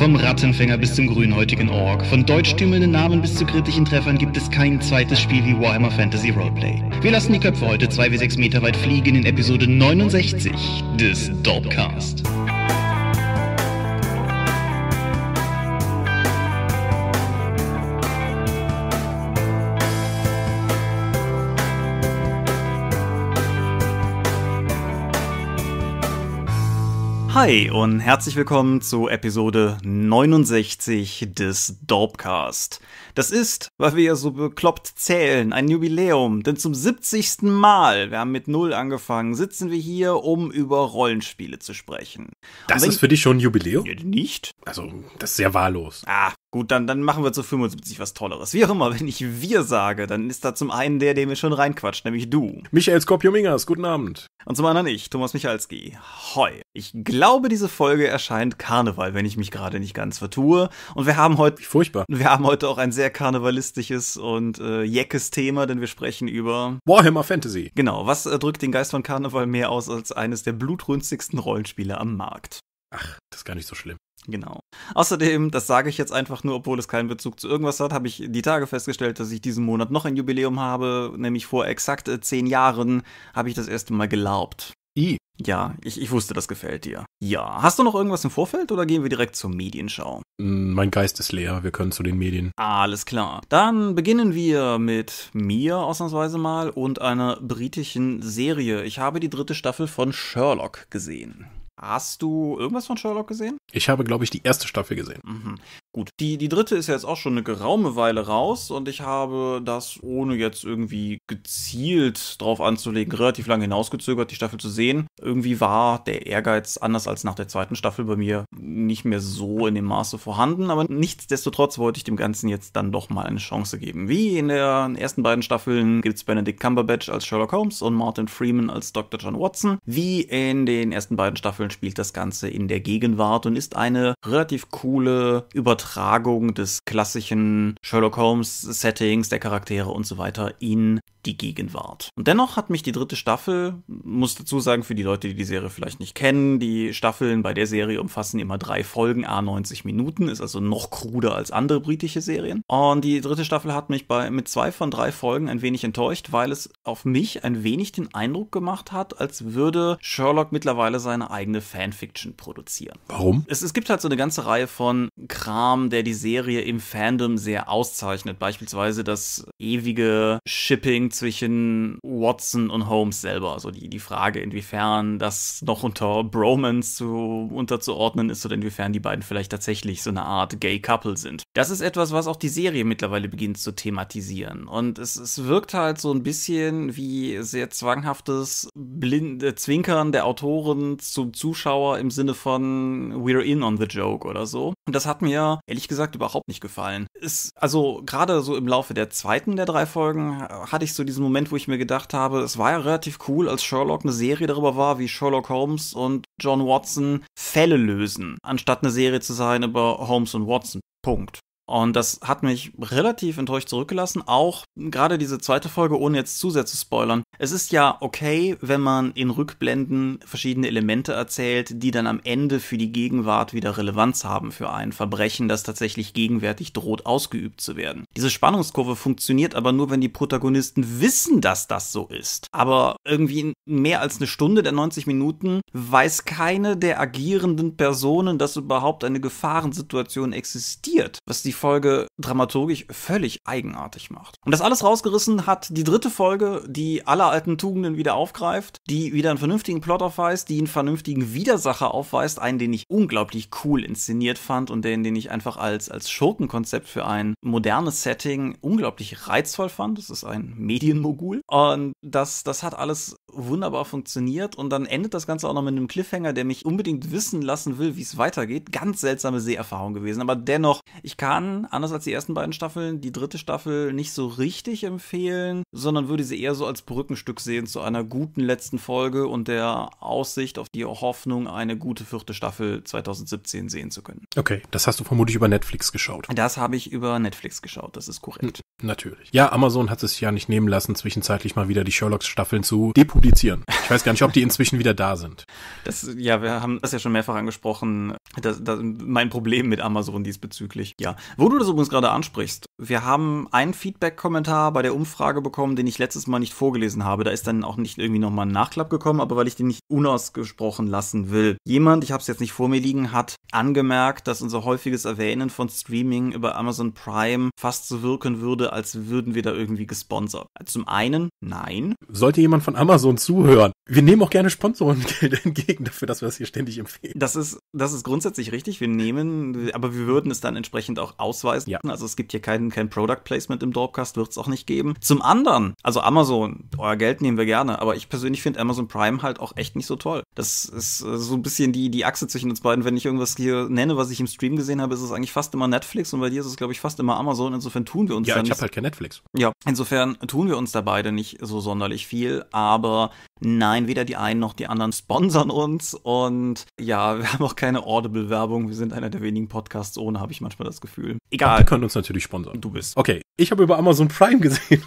Vom Rattenfänger bis zum grünhäutigen Org, von deutschtümelnden Namen bis zu kritischen Treffern gibt es kein zweites Spiel wie Warhammer Fantasy Roleplay. Wir lassen die Köpfe heute 2 wie 6 Meter weit fliegen in Episode 69 des Dorpcast. Hi und herzlich willkommen zu Episode 69 des Dorpcast. Das ist, weil wir ja so bekloppt zählen, ein Jubiläum. Denn zum 70. Mal, wir haben mit Null angefangen, sitzen wir hier, um über Rollenspiele zu sprechen. Das ist für dich schon ein Jubiläum? Nicht. Also, das ist sehr wahllos. Ah, Gut, dann, dann machen wir zu 75 was Tolleres. Wie auch immer, wenn ich wir sage, dann ist da zum einen der, der mir schon reinquatscht, nämlich du. Michael Skopjomingas, guten Abend. Und zum anderen ich, Thomas Michalski. Hoi. Ich glaube, diese Folge erscheint Karneval, wenn ich mich gerade nicht ganz vertue. Und wir haben heute... Furchtbar. Wir haben heute auch ein sehr sehr karnevalistisch und äh, jeckes Thema, denn wir sprechen über Warhammer Fantasy. Genau, was äh, drückt den Geist von Karneval mehr aus als eines der blutrünstigsten Rollenspiele am Markt? Ach, das ist gar nicht so schlimm. Genau. Außerdem, das sage ich jetzt einfach nur, obwohl es keinen Bezug zu irgendwas hat, habe ich die Tage festgestellt, dass ich diesen Monat noch ein Jubiläum habe, nämlich vor exakt äh, zehn Jahren habe ich das erste Mal gelaubt. I. Ja, ich, ich wusste, das gefällt dir. Ja, hast du noch irgendwas im Vorfeld oder gehen wir direkt zur Medienschau? Mm, mein Geist ist leer, wir können zu den Medien. Alles klar. Dann beginnen wir mit mir ausnahmsweise mal und einer britischen Serie. Ich habe die dritte Staffel von Sherlock gesehen. Hast du irgendwas von Sherlock gesehen? Ich habe, glaube ich, die erste Staffel gesehen. Mhm. Gut, die, die dritte ist ja jetzt auch schon eine geraume Weile raus und ich habe das, ohne jetzt irgendwie gezielt drauf anzulegen, relativ lange hinausgezögert, die Staffel zu sehen. Irgendwie war der Ehrgeiz, anders als nach der zweiten Staffel, bei mir nicht mehr so in dem Maße vorhanden, aber nichtsdestotrotz wollte ich dem Ganzen jetzt dann doch mal eine Chance geben. Wie in den ersten beiden Staffeln gibt es Benedict Cumberbatch als Sherlock Holmes und Martin Freeman als Dr. John Watson. Wie in den ersten beiden Staffeln Fall spielt das Ganze in der Gegenwart und ist eine relativ coole Übertragung des klassischen Sherlock Holmes Settings, der Charaktere und so weiter in die Gegenwart. Und dennoch hat mich die dritte Staffel, muss dazu sagen, für die Leute, die die Serie vielleicht nicht kennen, die Staffeln bei der Serie umfassen immer drei Folgen, a 90 Minuten, ist also noch kruder als andere britische Serien. Und die dritte Staffel hat mich bei, mit zwei von drei Folgen ein wenig enttäuscht, weil es auf mich ein wenig den Eindruck gemacht hat, als würde Sherlock mittlerweile seine eigene Fanfiction produzieren. Warum? Es, es gibt halt so eine ganze Reihe von Kram, der die Serie im Fandom sehr auszeichnet. Beispielsweise das ewige Shipping zwischen Watson und Holmes selber. Also die, die Frage, inwiefern das noch unter Bromance zu, unterzuordnen ist oder inwiefern die beiden vielleicht tatsächlich so eine Art Gay Couple sind. Das ist etwas, was auch die Serie mittlerweile beginnt zu thematisieren. Und es, es wirkt halt so ein bisschen wie sehr zwanghaftes Blind äh, Zwinkern der Autoren zum Zuschauer im Sinne von We're in on the joke oder so. Und das hat mir ehrlich gesagt überhaupt nicht gefallen. Es, also gerade so im Laufe der zweiten der drei Folgen äh, hatte ich so so diesen Moment, wo ich mir gedacht habe, es war ja relativ cool, als Sherlock eine Serie darüber war, wie Sherlock Holmes und John Watson Fälle lösen, anstatt eine Serie zu sein über Holmes und Watson. Punkt. Und das hat mich relativ enttäuscht zurückgelassen, auch gerade diese zweite Folge, ohne jetzt zu zu spoilern. Es ist ja okay, wenn man in Rückblenden verschiedene Elemente erzählt, die dann am Ende für die Gegenwart wieder Relevanz haben für ein Verbrechen, das tatsächlich gegenwärtig droht ausgeübt zu werden. Diese Spannungskurve funktioniert aber nur, wenn die Protagonisten wissen, dass das so ist. Aber irgendwie in mehr als eine Stunde der 90 Minuten weiß keine der agierenden Personen, dass überhaupt eine Gefahrensituation existiert, was die Folge dramaturgisch völlig eigenartig macht. Und das alles rausgerissen hat die dritte Folge, die alle alten Tugenden wieder aufgreift, die wieder einen vernünftigen Plot aufweist, die einen vernünftigen Widersacher aufweist, einen, den ich unglaublich cool inszeniert fand und den, den ich einfach als, als Schurkenkonzept für ein modernes Setting unglaublich reizvoll fand. Das ist ein Medienmogul. Und das, das hat alles wunderbar funktioniert. Und dann endet das Ganze auch noch mit einem Cliffhanger, der mich unbedingt wissen lassen will, wie es weitergeht. Ganz seltsame Seherfahrung gewesen. Aber dennoch, ich kann kann, anders als die ersten beiden Staffeln, die dritte Staffel nicht so richtig empfehlen, sondern würde sie eher so als Brückenstück sehen zu einer guten letzten Folge und der Aussicht auf die Hoffnung, eine gute vierte Staffel 2017 sehen zu können. Okay, das hast du vermutlich über Netflix geschaut. Das habe ich über Netflix geschaut, das ist korrekt. N hm, natürlich. Ja, Amazon hat es ja nicht nehmen lassen, zwischenzeitlich mal wieder die Sherlock-Staffeln zu depublizieren. Ich weiß gar nicht, ob die inzwischen wieder da sind. Das, ja, wir haben das ja schon mehrfach angesprochen. Das, das, mein Problem mit Amazon diesbezüglich. Ja, wo du das übrigens gerade ansprichst, wir haben einen Feedback-Kommentar bei der Umfrage bekommen, den ich letztes Mal nicht vorgelesen habe. Da ist dann auch nicht irgendwie nochmal ein Nachklapp gekommen, aber weil ich den nicht unausgesprochen lassen will. Jemand, ich habe es jetzt nicht vor mir liegen, hat angemerkt, dass unser häufiges Erwähnen von Streaming über Amazon Prime fast so wirken würde, als würden wir da irgendwie gesponsert. Zum einen, nein. Sollte jemand von Amazon zuhören, wir nehmen auch gerne Sponsorengeld entgegen dafür, dass wir das hier ständig empfehlen. Das ist, das ist grundsätzlich richtig. Wir nehmen, aber wir würden es dann entsprechend auch ausweisen. Ja. Also es gibt hier kein, kein Product Placement im Dropcast, wird es auch nicht geben. Zum anderen, also Amazon, euer Geld nehmen wir gerne, aber ich persönlich finde Amazon Prime halt auch echt nicht so toll. Das ist äh, so ein bisschen die, die Achse zwischen uns beiden. Wenn ich irgendwas hier nenne, was ich im Stream gesehen habe, ist es eigentlich fast immer Netflix und bei dir ist es, glaube ich, fast immer Amazon. Insofern tun wir uns ja, da ich habe halt kein Netflix. Ja, insofern tun wir uns da beide nicht so sonderlich viel, aber nein, weder die einen noch die anderen sponsern uns und ja, wir haben auch keine Audible-Werbung. Wir sind einer der wenigen Podcasts ohne, habe ich manchmal das Gefühl. Gefühl. Egal. Aber die können uns natürlich sponsern. Du bist. Okay, ich habe über Amazon Prime gesehen.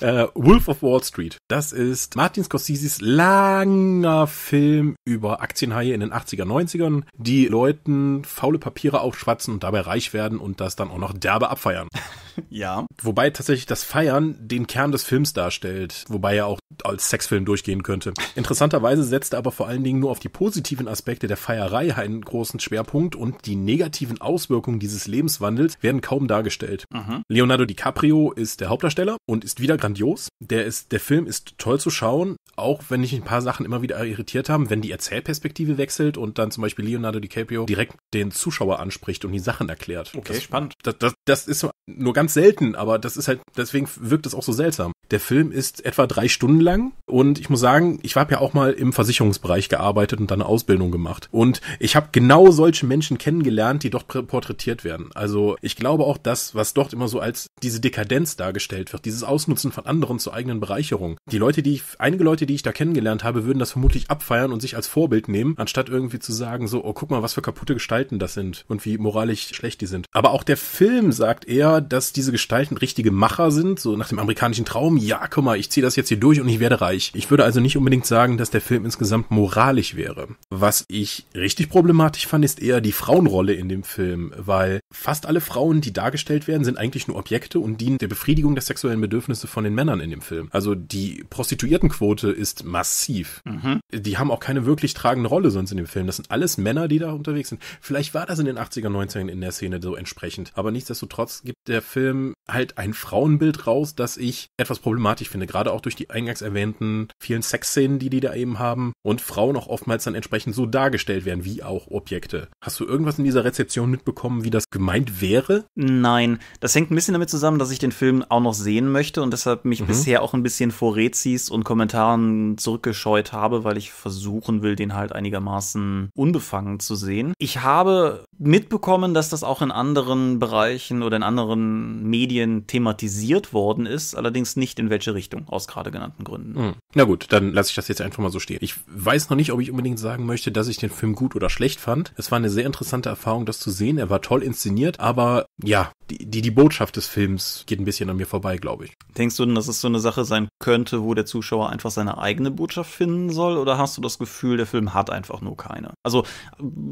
äh, Wolf of Wall Street. Das ist Martin Scorsese's langer Film über Aktienhaie in den 80er, 90ern, die Leuten faule Papiere aufschwatzen und dabei reich werden und das dann auch noch derbe abfeiern. ja. Wobei tatsächlich das Feiern den Kern des Films darstellt, wobei er auch als Sexfilm durchgehen könnte. Interessanterweise setzt er aber vor allen Dingen nur auf die positiven Aspekte der Feierei einen großen Schwerpunkt und die negativen Auswirkungen dieses Lebens Lebenswandels werden kaum dargestellt. Mhm. Leonardo DiCaprio ist der Hauptdarsteller und ist wieder grandios. Der ist, der Film ist toll zu schauen, auch wenn mich ein paar Sachen immer wieder irritiert haben, wenn die Erzählperspektive wechselt und dann zum Beispiel Leonardo DiCaprio direkt den Zuschauer anspricht und die Sachen erklärt. Okay, das, spannend. Das, das, das ist nur ganz selten, aber das ist halt, deswegen wirkt es auch so seltsam. Der Film ist etwa drei Stunden lang und ich muss sagen, ich habe ja auch mal im Versicherungsbereich gearbeitet und dann eine Ausbildung gemacht. Und ich habe genau solche Menschen kennengelernt, die dort porträtiert werden. Also ich glaube auch das, was dort immer so als diese Dekadenz dargestellt wird, dieses Ausnutzen von anderen zur eigenen Bereicherung. Die Leute, die ich, einige Leute, die ich da kennengelernt habe, würden das vermutlich abfeiern und sich als Vorbild nehmen, anstatt irgendwie zu sagen, so, oh, guck mal, was für kaputte Gestalten das sind und wie moralisch schlecht die sind. Aber auch der Film sagt eher, dass diese Gestalten richtige Macher sind, so nach dem amerikanischen Traum, ja, guck mal, ich ziehe das jetzt hier durch und ich werde reich. Ich würde also nicht unbedingt sagen, dass der Film insgesamt moralisch wäre. Was ich richtig problematisch fand, ist eher die Frauenrolle in dem Film, weil fast alle Frauen, die dargestellt werden, sind eigentlich nur Objekte und dienen der Befriedigung der sexuellen Bedürfnisse von den Männern in dem Film. Also die Prostituiertenquote ist massiv. Mhm. Die haben auch keine wirklich tragende Rolle sonst in dem Film. Das sind alles Männer, die da unterwegs sind. Vielleicht war das in den 80er, 90ern in der Szene so entsprechend. Aber nichtsdestotrotz gibt der Film halt ein Frauenbild raus, das ich etwas problematisch finde. Gerade auch durch die eingangs erwähnten vielen Sexszenen, die die da eben haben. Und Frauen auch oftmals dann entsprechend so dargestellt werden, wie auch Objekte. Hast du irgendwas in dieser Rezeption mitbekommen, wie das gemeint gemeint wäre? Nein, das hängt ein bisschen damit zusammen, dass ich den Film auch noch sehen möchte und deshalb mich mhm. bisher auch ein bisschen vor Rezis und Kommentaren zurückgescheut habe, weil ich versuchen will, den halt einigermaßen unbefangen zu sehen. Ich habe mitbekommen, dass das auch in anderen Bereichen oder in anderen Medien thematisiert worden ist, allerdings nicht in welche Richtung, aus gerade genannten Gründen. Mhm. Na gut, dann lasse ich das jetzt einfach mal so stehen. Ich weiß noch nicht, ob ich unbedingt sagen möchte, dass ich den Film gut oder schlecht fand. Es war eine sehr interessante Erfahrung, das zu sehen. Er war toll inszeniert funktioniert. Aber ja, die, die Botschaft des Films geht ein bisschen an mir vorbei, glaube ich. Denkst du denn, dass es so eine Sache sein könnte, wo der Zuschauer einfach seine eigene Botschaft finden soll? Oder hast du das Gefühl, der Film hat einfach nur keine? Also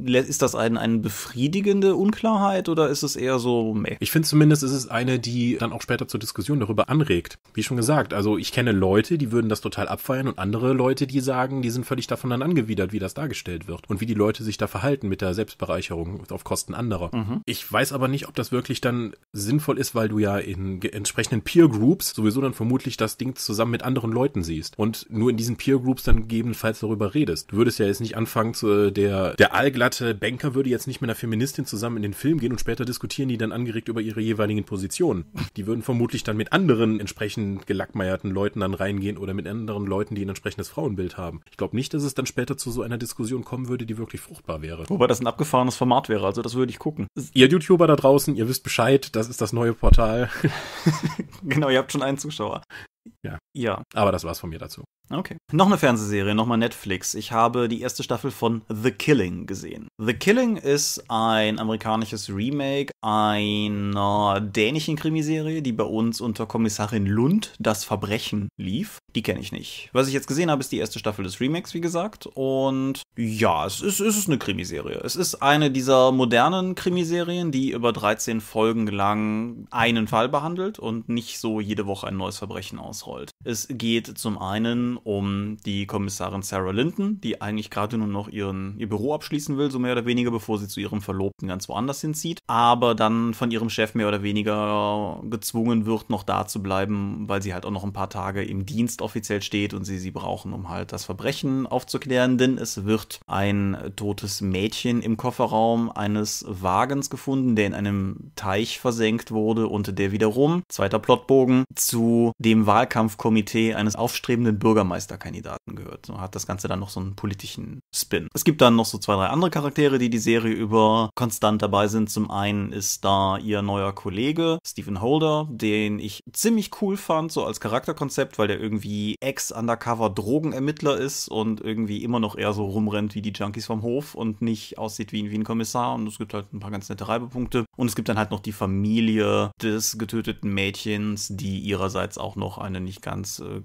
ist das ein, eine befriedigende Unklarheit oder ist es eher so, meh? Ich finde zumindest, ist es eine, die dann auch später zur Diskussion darüber anregt. Wie schon gesagt, also ich kenne Leute, die würden das total abfeiern und andere Leute, die sagen, die sind völlig davon dann angewidert, wie das dargestellt wird und wie die Leute sich da verhalten mit der Selbstbereicherung auf Kosten anderer. Mhm. Ich weiß aber nicht, ob das wirklich dann sinnvoll ist, weil du ja in entsprechenden Peer Groups sowieso dann vermutlich das Ding zusammen mit anderen Leuten siehst und nur in diesen Peer Groups dann gegebenenfalls darüber redest. Du würdest ja jetzt nicht anfangen, zu, äh, der, der allglatte Banker würde jetzt nicht mit einer Feministin zusammen in den Film gehen und später diskutieren die dann angeregt über ihre jeweiligen Positionen. Die würden vermutlich dann mit anderen entsprechend gelackmeierten Leuten dann reingehen oder mit anderen Leuten, die ein entsprechendes Frauenbild haben. Ich glaube nicht, dass es dann später zu so einer Diskussion kommen würde, die wirklich fruchtbar wäre. Wobei das ein abgefahrenes Format wäre, also das würde ich gucken. Ihr YouTuber da draußen, ihr wisst Bescheid, Zeit, das ist das neue Portal. genau, ihr habt schon einen Zuschauer. Ja. Ja. Aber das war's von mir dazu. Okay. Noch eine Fernsehserie, nochmal Netflix. Ich habe die erste Staffel von The Killing gesehen. The Killing ist ein amerikanisches Remake einer dänischen Krimiserie, die bei uns unter Kommissarin Lund das Verbrechen lief. Die kenne ich nicht. Was ich jetzt gesehen habe, ist die erste Staffel des Remakes, wie gesagt. Und ja, es ist, es ist eine Krimiserie. Es ist eine dieser modernen Krimiserien, die über 13 Folgen lang einen Fall behandelt und nicht so jede Woche ein neues Verbrechen aus ausrollt. Es geht zum einen um die Kommissarin Sarah Linton, die eigentlich gerade nur noch ihren, ihr Büro abschließen will, so mehr oder weniger, bevor sie zu ihrem Verlobten ganz woanders hinzieht, aber dann von ihrem Chef mehr oder weniger gezwungen wird, noch da zu bleiben, weil sie halt auch noch ein paar Tage im Dienst offiziell steht und sie sie brauchen, um halt das Verbrechen aufzuklären, denn es wird ein totes Mädchen im Kofferraum eines Wagens gefunden, der in einem Teich versenkt wurde und der wiederum, zweiter Plotbogen, zu dem Wahl Wahlkampfkomitee eines aufstrebenden Bürgermeisterkandidaten gehört. So hat das Ganze dann noch so einen politischen Spin. Es gibt dann noch so zwei, drei andere Charaktere, die die Serie über konstant dabei sind. Zum einen ist da ihr neuer Kollege, Stephen Holder, den ich ziemlich cool fand, so als Charakterkonzept, weil der irgendwie Ex-Undercover-Drogenermittler ist und irgendwie immer noch eher so rumrennt wie die Junkies vom Hof und nicht aussieht wie, wie ein Kommissar. Und es gibt halt ein paar ganz nette Reibepunkte. Und es gibt dann halt noch die Familie des getöteten Mädchens, die ihrerseits auch noch eine eine nicht ganz äh,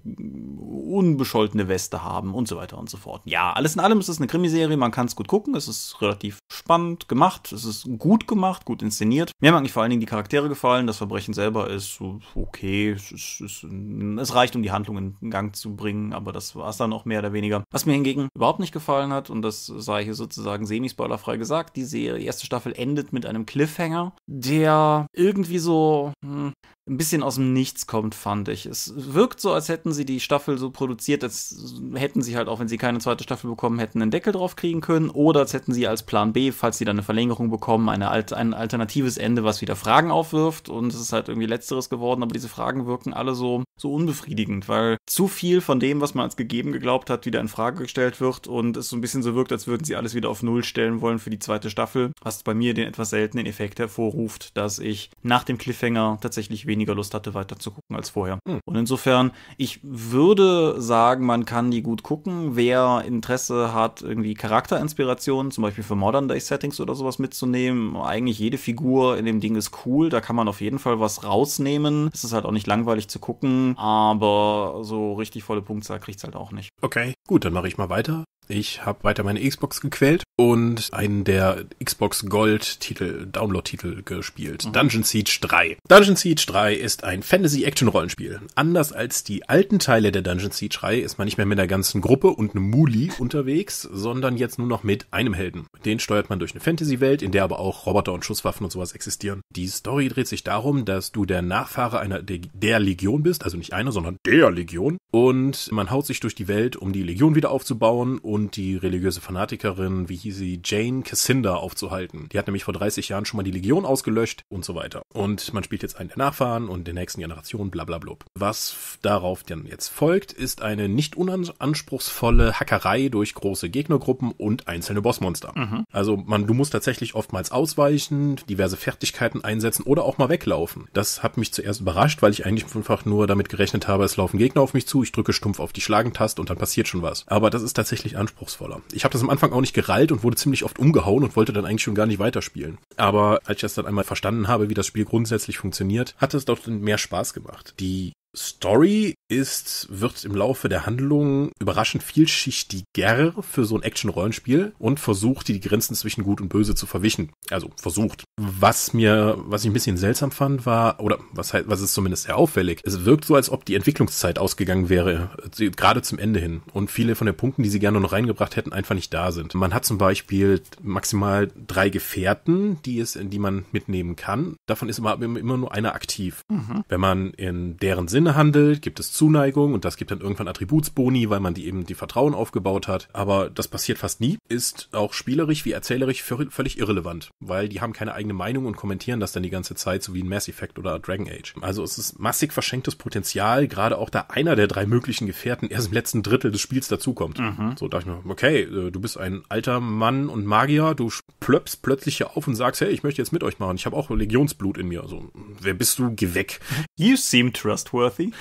unbescholtene Weste haben und so weiter und so fort. Ja, alles in allem ist es eine Krimiserie, man kann es gut gucken, es ist relativ spannend gemacht, es ist gut gemacht, gut inszeniert. Mir haben eigentlich vor allen Dingen die Charaktere gefallen, das Verbrechen selber ist okay, es, ist, es, es reicht, um die Handlung in Gang zu bringen, aber das war es dann auch mehr oder weniger. Was mir hingegen überhaupt nicht gefallen hat, und das sei hier sozusagen semi-spoilerfrei gesagt, die Serie, erste Staffel endet mit einem Cliffhanger, der irgendwie so hm, ein bisschen aus dem Nichts kommt, fand ich. Es wirkt so, als hätten sie die Staffel so produziert, als hätten sie halt auch, wenn sie keine zweite Staffel bekommen hätten, einen Deckel drauf kriegen können oder als hätten sie als Plan B, falls sie dann eine Verlängerung bekommen, eine Alt ein alternatives Ende, was wieder Fragen aufwirft und es ist halt irgendwie letzteres geworden, aber diese Fragen wirken alle so, so unbefriedigend, weil zu viel von dem, was man als gegeben geglaubt hat, wieder in Frage gestellt wird und es so ein bisschen so wirkt, als würden sie alles wieder auf Null stellen wollen für die zweite Staffel, was bei mir den etwas seltenen Effekt hervorruft, dass ich nach dem Cliffhanger tatsächlich weniger Lust hatte, weiter zu gucken als vorher. Mhm. Und insofern, ich würde sagen, man kann die gut gucken. Wer Interesse hat, irgendwie Charakterinspirationen, zum Beispiel für Modern Day Settings oder sowas mitzunehmen. Eigentlich jede Figur in dem Ding ist cool. Da kann man auf jeden Fall was rausnehmen. Es ist halt auch nicht langweilig zu gucken, aber so richtig volle Punktzahl kriegt es halt auch nicht. Okay, gut, dann mache ich mal weiter. Ich habe weiter meine Xbox gequält und einen der Xbox Gold Titel, Download Titel gespielt. Mhm. Dungeon Siege 3. Dungeon Siege 3 ist ein Fantasy Action Rollenspiel. Anders als die alten Teile der Dungeon Siege 3 ist man nicht mehr mit einer ganzen Gruppe und einem Muli unterwegs, sondern jetzt nur noch mit einem Helden. Den steuert man durch eine Fantasy Welt, in der aber auch Roboter und Schusswaffen und sowas existieren. Die Story dreht sich darum, dass du der Nachfahre einer der, der Legion bist, also nicht einer, sondern der Legion und man haut sich durch die Welt, um die Legion wieder aufzubauen und die religiöse Fanatikerin, wie hieß sie, Jane Cassinda aufzuhalten. Die hat nämlich vor 30 Jahren schon mal die Legion ausgelöscht und so weiter. Und man spielt jetzt einen der Nachfahren und der nächsten Generation, bla bla bla. Was darauf dann jetzt folgt, ist eine nicht unanspruchsvolle Hackerei durch große Gegnergruppen und einzelne Bossmonster. Mhm. Also man, du musst tatsächlich oftmals ausweichen, diverse Fertigkeiten einsetzen oder auch mal weglaufen. Das hat mich zuerst überrascht, weil ich eigentlich einfach nur damit gerechnet habe, es laufen Gegner auf mich zu, ich drücke stumpf auf die Schlagentaste und dann passiert schon was. Aber das ist tatsächlich anspruchsvoller. Ich habe das am Anfang auch nicht gerallt und wurde ziemlich oft umgehauen und wollte dann eigentlich schon gar nicht weiterspielen. Aber als ich das dann einmal verstanden habe, wie das Spiel grundsätzlich funktioniert, hat es doch mehr Spaß gemacht. Die Story ist, wird im Laufe der Handlung überraschend vielschichtiger für so ein Action-Rollenspiel und versucht, die Grenzen zwischen Gut und Böse zu verwischen. Also versucht. Was mir, was ich ein bisschen seltsam fand, war, oder was halt, was ist zumindest sehr auffällig, es wirkt so, als ob die Entwicklungszeit ausgegangen wäre, äh, gerade zum Ende hin. Und viele von den Punkten, die sie gerne noch reingebracht hätten, einfach nicht da sind. Man hat zum Beispiel maximal drei Gefährten, die es, die man mitnehmen kann. Davon ist immer, immer nur einer aktiv. Mhm. Wenn man in deren Sinn handelt, gibt es Zuneigung und das gibt dann irgendwann Attributsboni, weil man die eben die Vertrauen aufgebaut hat. Aber das passiert fast nie, ist auch spielerisch wie erzählerisch völlig irrelevant, weil die haben keine eigene Meinung und kommentieren das dann die ganze Zeit, so wie in Mass Effect oder Dragon Age. Also es ist massig verschenktes Potenzial, gerade auch da einer der drei möglichen Gefährten erst im letzten Drittel des Spiels dazukommt. Mhm. So dachte ich mir, okay, äh, du bist ein alter Mann und Magier, du plöppst plötzlich hier auf und sagst, hey, ich möchte jetzt mit euch machen. Ich habe auch Legionsblut in mir. Also, wer bist du? Geh weg. You seem trustworthy. Murphy?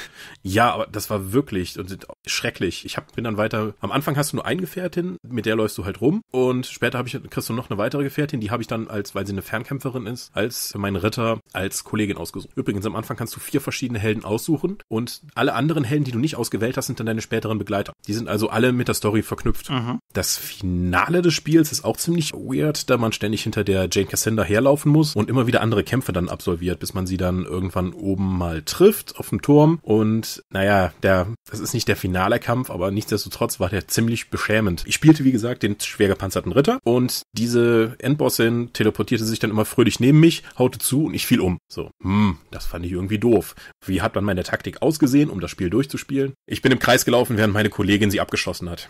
Ja, aber das war wirklich und schrecklich. Ich hab, bin dann weiter. Am Anfang hast du nur eine Gefährtin, mit der läufst du halt rum. Und später habe ich kriegst du noch eine weitere Gefährtin, die habe ich dann als, weil sie eine Fernkämpferin ist, als mein Ritter als Kollegin ausgesucht. Übrigens, am Anfang kannst du vier verschiedene Helden aussuchen und alle anderen Helden, die du nicht ausgewählt hast, sind dann deine späteren Begleiter. Die sind also alle mit der Story verknüpft. Mhm. Das Finale des Spiels ist auch ziemlich weird, da man ständig hinter der Jane Cassandra herlaufen muss und immer wieder andere Kämpfe dann absolviert, bis man sie dann irgendwann oben mal trifft auf dem Tor Plattform. Und naja, der, das ist nicht der finale Kampf, aber nichtsdestotrotz war der ziemlich beschämend. Ich spielte, wie gesagt, den schwer gepanzerten Ritter und diese Endbossin teleportierte sich dann immer fröhlich neben mich, haute zu und ich fiel um. So, hm, das fand ich irgendwie doof. Wie hat dann meine Taktik ausgesehen, um das Spiel durchzuspielen? Ich bin im Kreis gelaufen, während meine Kollegin sie abgeschossen hat.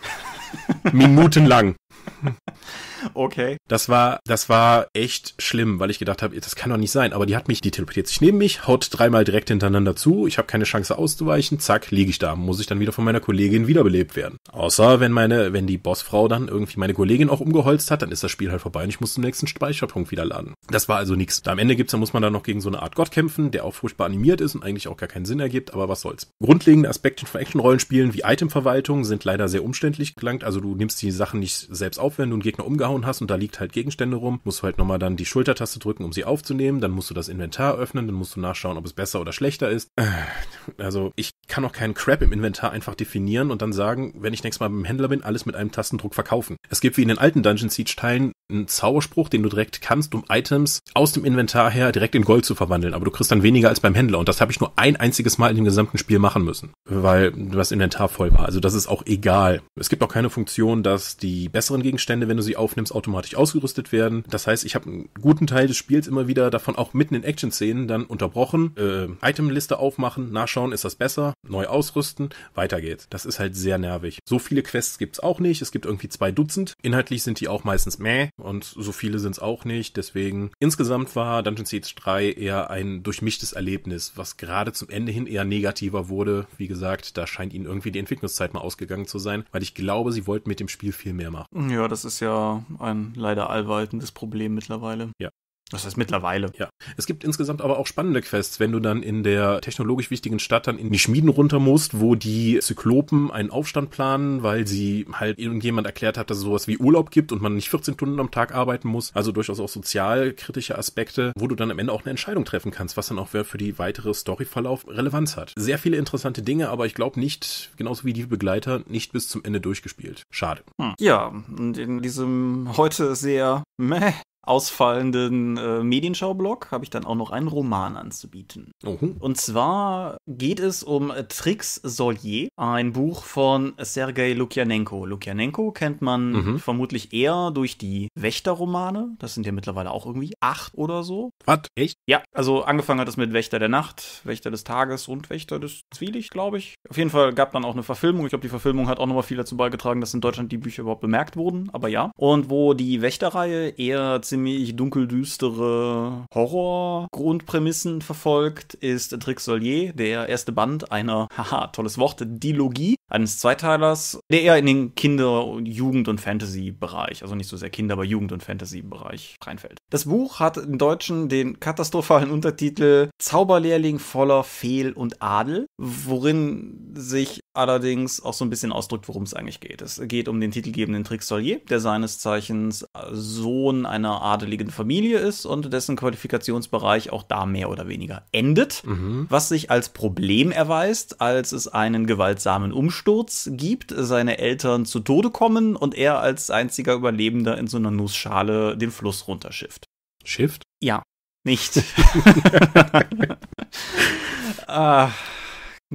Minutenlang. Okay. Das war, das war echt schlimm, weil ich gedacht habe, das kann doch nicht sein. Aber die hat mich, die teleportiert sich neben mich, haut dreimal direkt hintereinander zu. Ich habe keine Chance auszuweichen. Zack, liege ich da. Muss ich dann wieder von meiner Kollegin wiederbelebt werden. Außer wenn meine, wenn die Bossfrau dann irgendwie meine Kollegin auch umgeholzt hat, dann ist das Spiel halt vorbei und ich muss zum nächsten Speicherpunkt wieder laden. Das war also nichts. Am Ende gibt's, da muss man dann noch gegen so eine Art Gott kämpfen, der auch furchtbar animiert ist und eigentlich auch gar keinen Sinn ergibt. Aber was soll's. Grundlegende Aspekte von Action-Rollenspielen wie Itemverwaltung sind leider sehr umständlich geschenkt. Also du nimmst die Sachen nicht selbst auf, wenn du einen Gegner umgehauen hast und da liegt halt Gegenstände rum. Musst du halt nochmal dann die Schultertaste drücken, um sie aufzunehmen. Dann musst du das Inventar öffnen. Dann musst du nachschauen, ob es besser oder schlechter ist. Äh, also ich kann auch keinen Crap im Inventar einfach definieren und dann sagen, wenn ich nächstes Mal beim Händler bin, alles mit einem Tastendruck verkaufen. Es gibt wie in den alten Dungeon Siege Teilen einen Zauberspruch, den du direkt kannst, um Items aus dem Inventar her direkt in Gold zu verwandeln. Aber du kriegst dann weniger als beim Händler. Und das habe ich nur ein einziges Mal in dem gesamten Spiel machen müssen, weil das Inventar voll war. Also das ist auch egal. Es gibt auch keine Funktion, dass die besseren Gegenstände, wenn du sie aufnimmst, automatisch ausgerüstet werden. Das heißt, ich habe einen guten Teil des Spiels immer wieder davon auch mitten in Action-Szenen dann unterbrochen, äh, Itemliste aufmachen, nachschauen, ist das besser, neu ausrüsten, weiter geht's. Das ist halt sehr nervig. So viele Quests gibt's auch nicht. Es gibt irgendwie zwei Dutzend. Inhaltlich sind die auch meistens meh und so viele sind's auch nicht. Deswegen insgesamt war Dungeon Siege 3 eher ein durchmischtes Erlebnis, was gerade zum Ende hin eher negativer wurde. Wie gesagt, da scheint ihnen irgendwie die Entwicklungszeit mal ausgegangen zu sein, weil ich glaube, sie sie wollten mit dem Spiel viel mehr machen. Ja, das ist ja ein leider allwaltendes Problem mittlerweile. Ja. Das heißt mittlerweile. Ja. Es gibt insgesamt aber auch spannende Quests, wenn du dann in der technologisch wichtigen Stadt dann in die Schmieden runter musst, wo die Zyklopen einen Aufstand planen, weil sie halt irgendjemand erklärt hat, dass es sowas wie Urlaub gibt und man nicht 14 Stunden am Tag arbeiten muss. Also durchaus auch sozialkritische Aspekte, wo du dann am Ende auch eine Entscheidung treffen kannst, was dann auch für die weitere Storyverlauf Relevanz hat. Sehr viele interessante Dinge, aber ich glaube nicht, genauso wie die Begleiter, nicht bis zum Ende durchgespielt. Schade. Hm. Ja, und in diesem heute sehr meh ausfallenden äh, medienschau habe ich dann auch noch einen Roman anzubieten. Oho. Und zwar geht es um Trix Solier, ein Buch von Sergei Lukjanenko. Lukjanenko kennt man mhm. vermutlich eher durch die Wächterromane. Das sind ja mittlerweile auch irgendwie acht oder so. Was? Echt? Ja, also angefangen hat es mit Wächter der Nacht, Wächter des Tages und Wächter des Zwielicht, glaube ich. Auf jeden Fall gab dann auch eine Verfilmung. Ich glaube, die Verfilmung hat auch nochmal viel dazu beigetragen, dass in Deutschland die Bücher überhaupt bemerkt wurden. Aber ja. Und wo die Wächterreihe eher ziemlich dunkeldüstere Horror-Grundprämissen verfolgt, ist Trick Solier, der erste Band einer, haha, tolles Wort, Dilogie eines Zweiteilers, der eher in den Kinder-, Jugend- und Fantasy-Bereich, also nicht so sehr Kinder-, aber Jugend- und Fantasy-Bereich reinfällt. Das Buch hat im Deutschen den katastrophalen Untertitel Zauberlehrling voller Fehl und Adel, worin sich allerdings auch so ein bisschen ausdrückt, worum es eigentlich geht. Es geht um den titelgebenden Trickstolier, der seines Zeichens Sohn einer adeligen Familie ist und dessen Qualifikationsbereich auch da mehr oder weniger endet, mhm. was sich als Problem erweist, als es einen gewaltsamen Umsturz gibt, seine Eltern zu Tode kommen und er als einziger Überlebender in so einer Nussschale den Fluss runterschifft. Schifft? Ja, nicht. ah.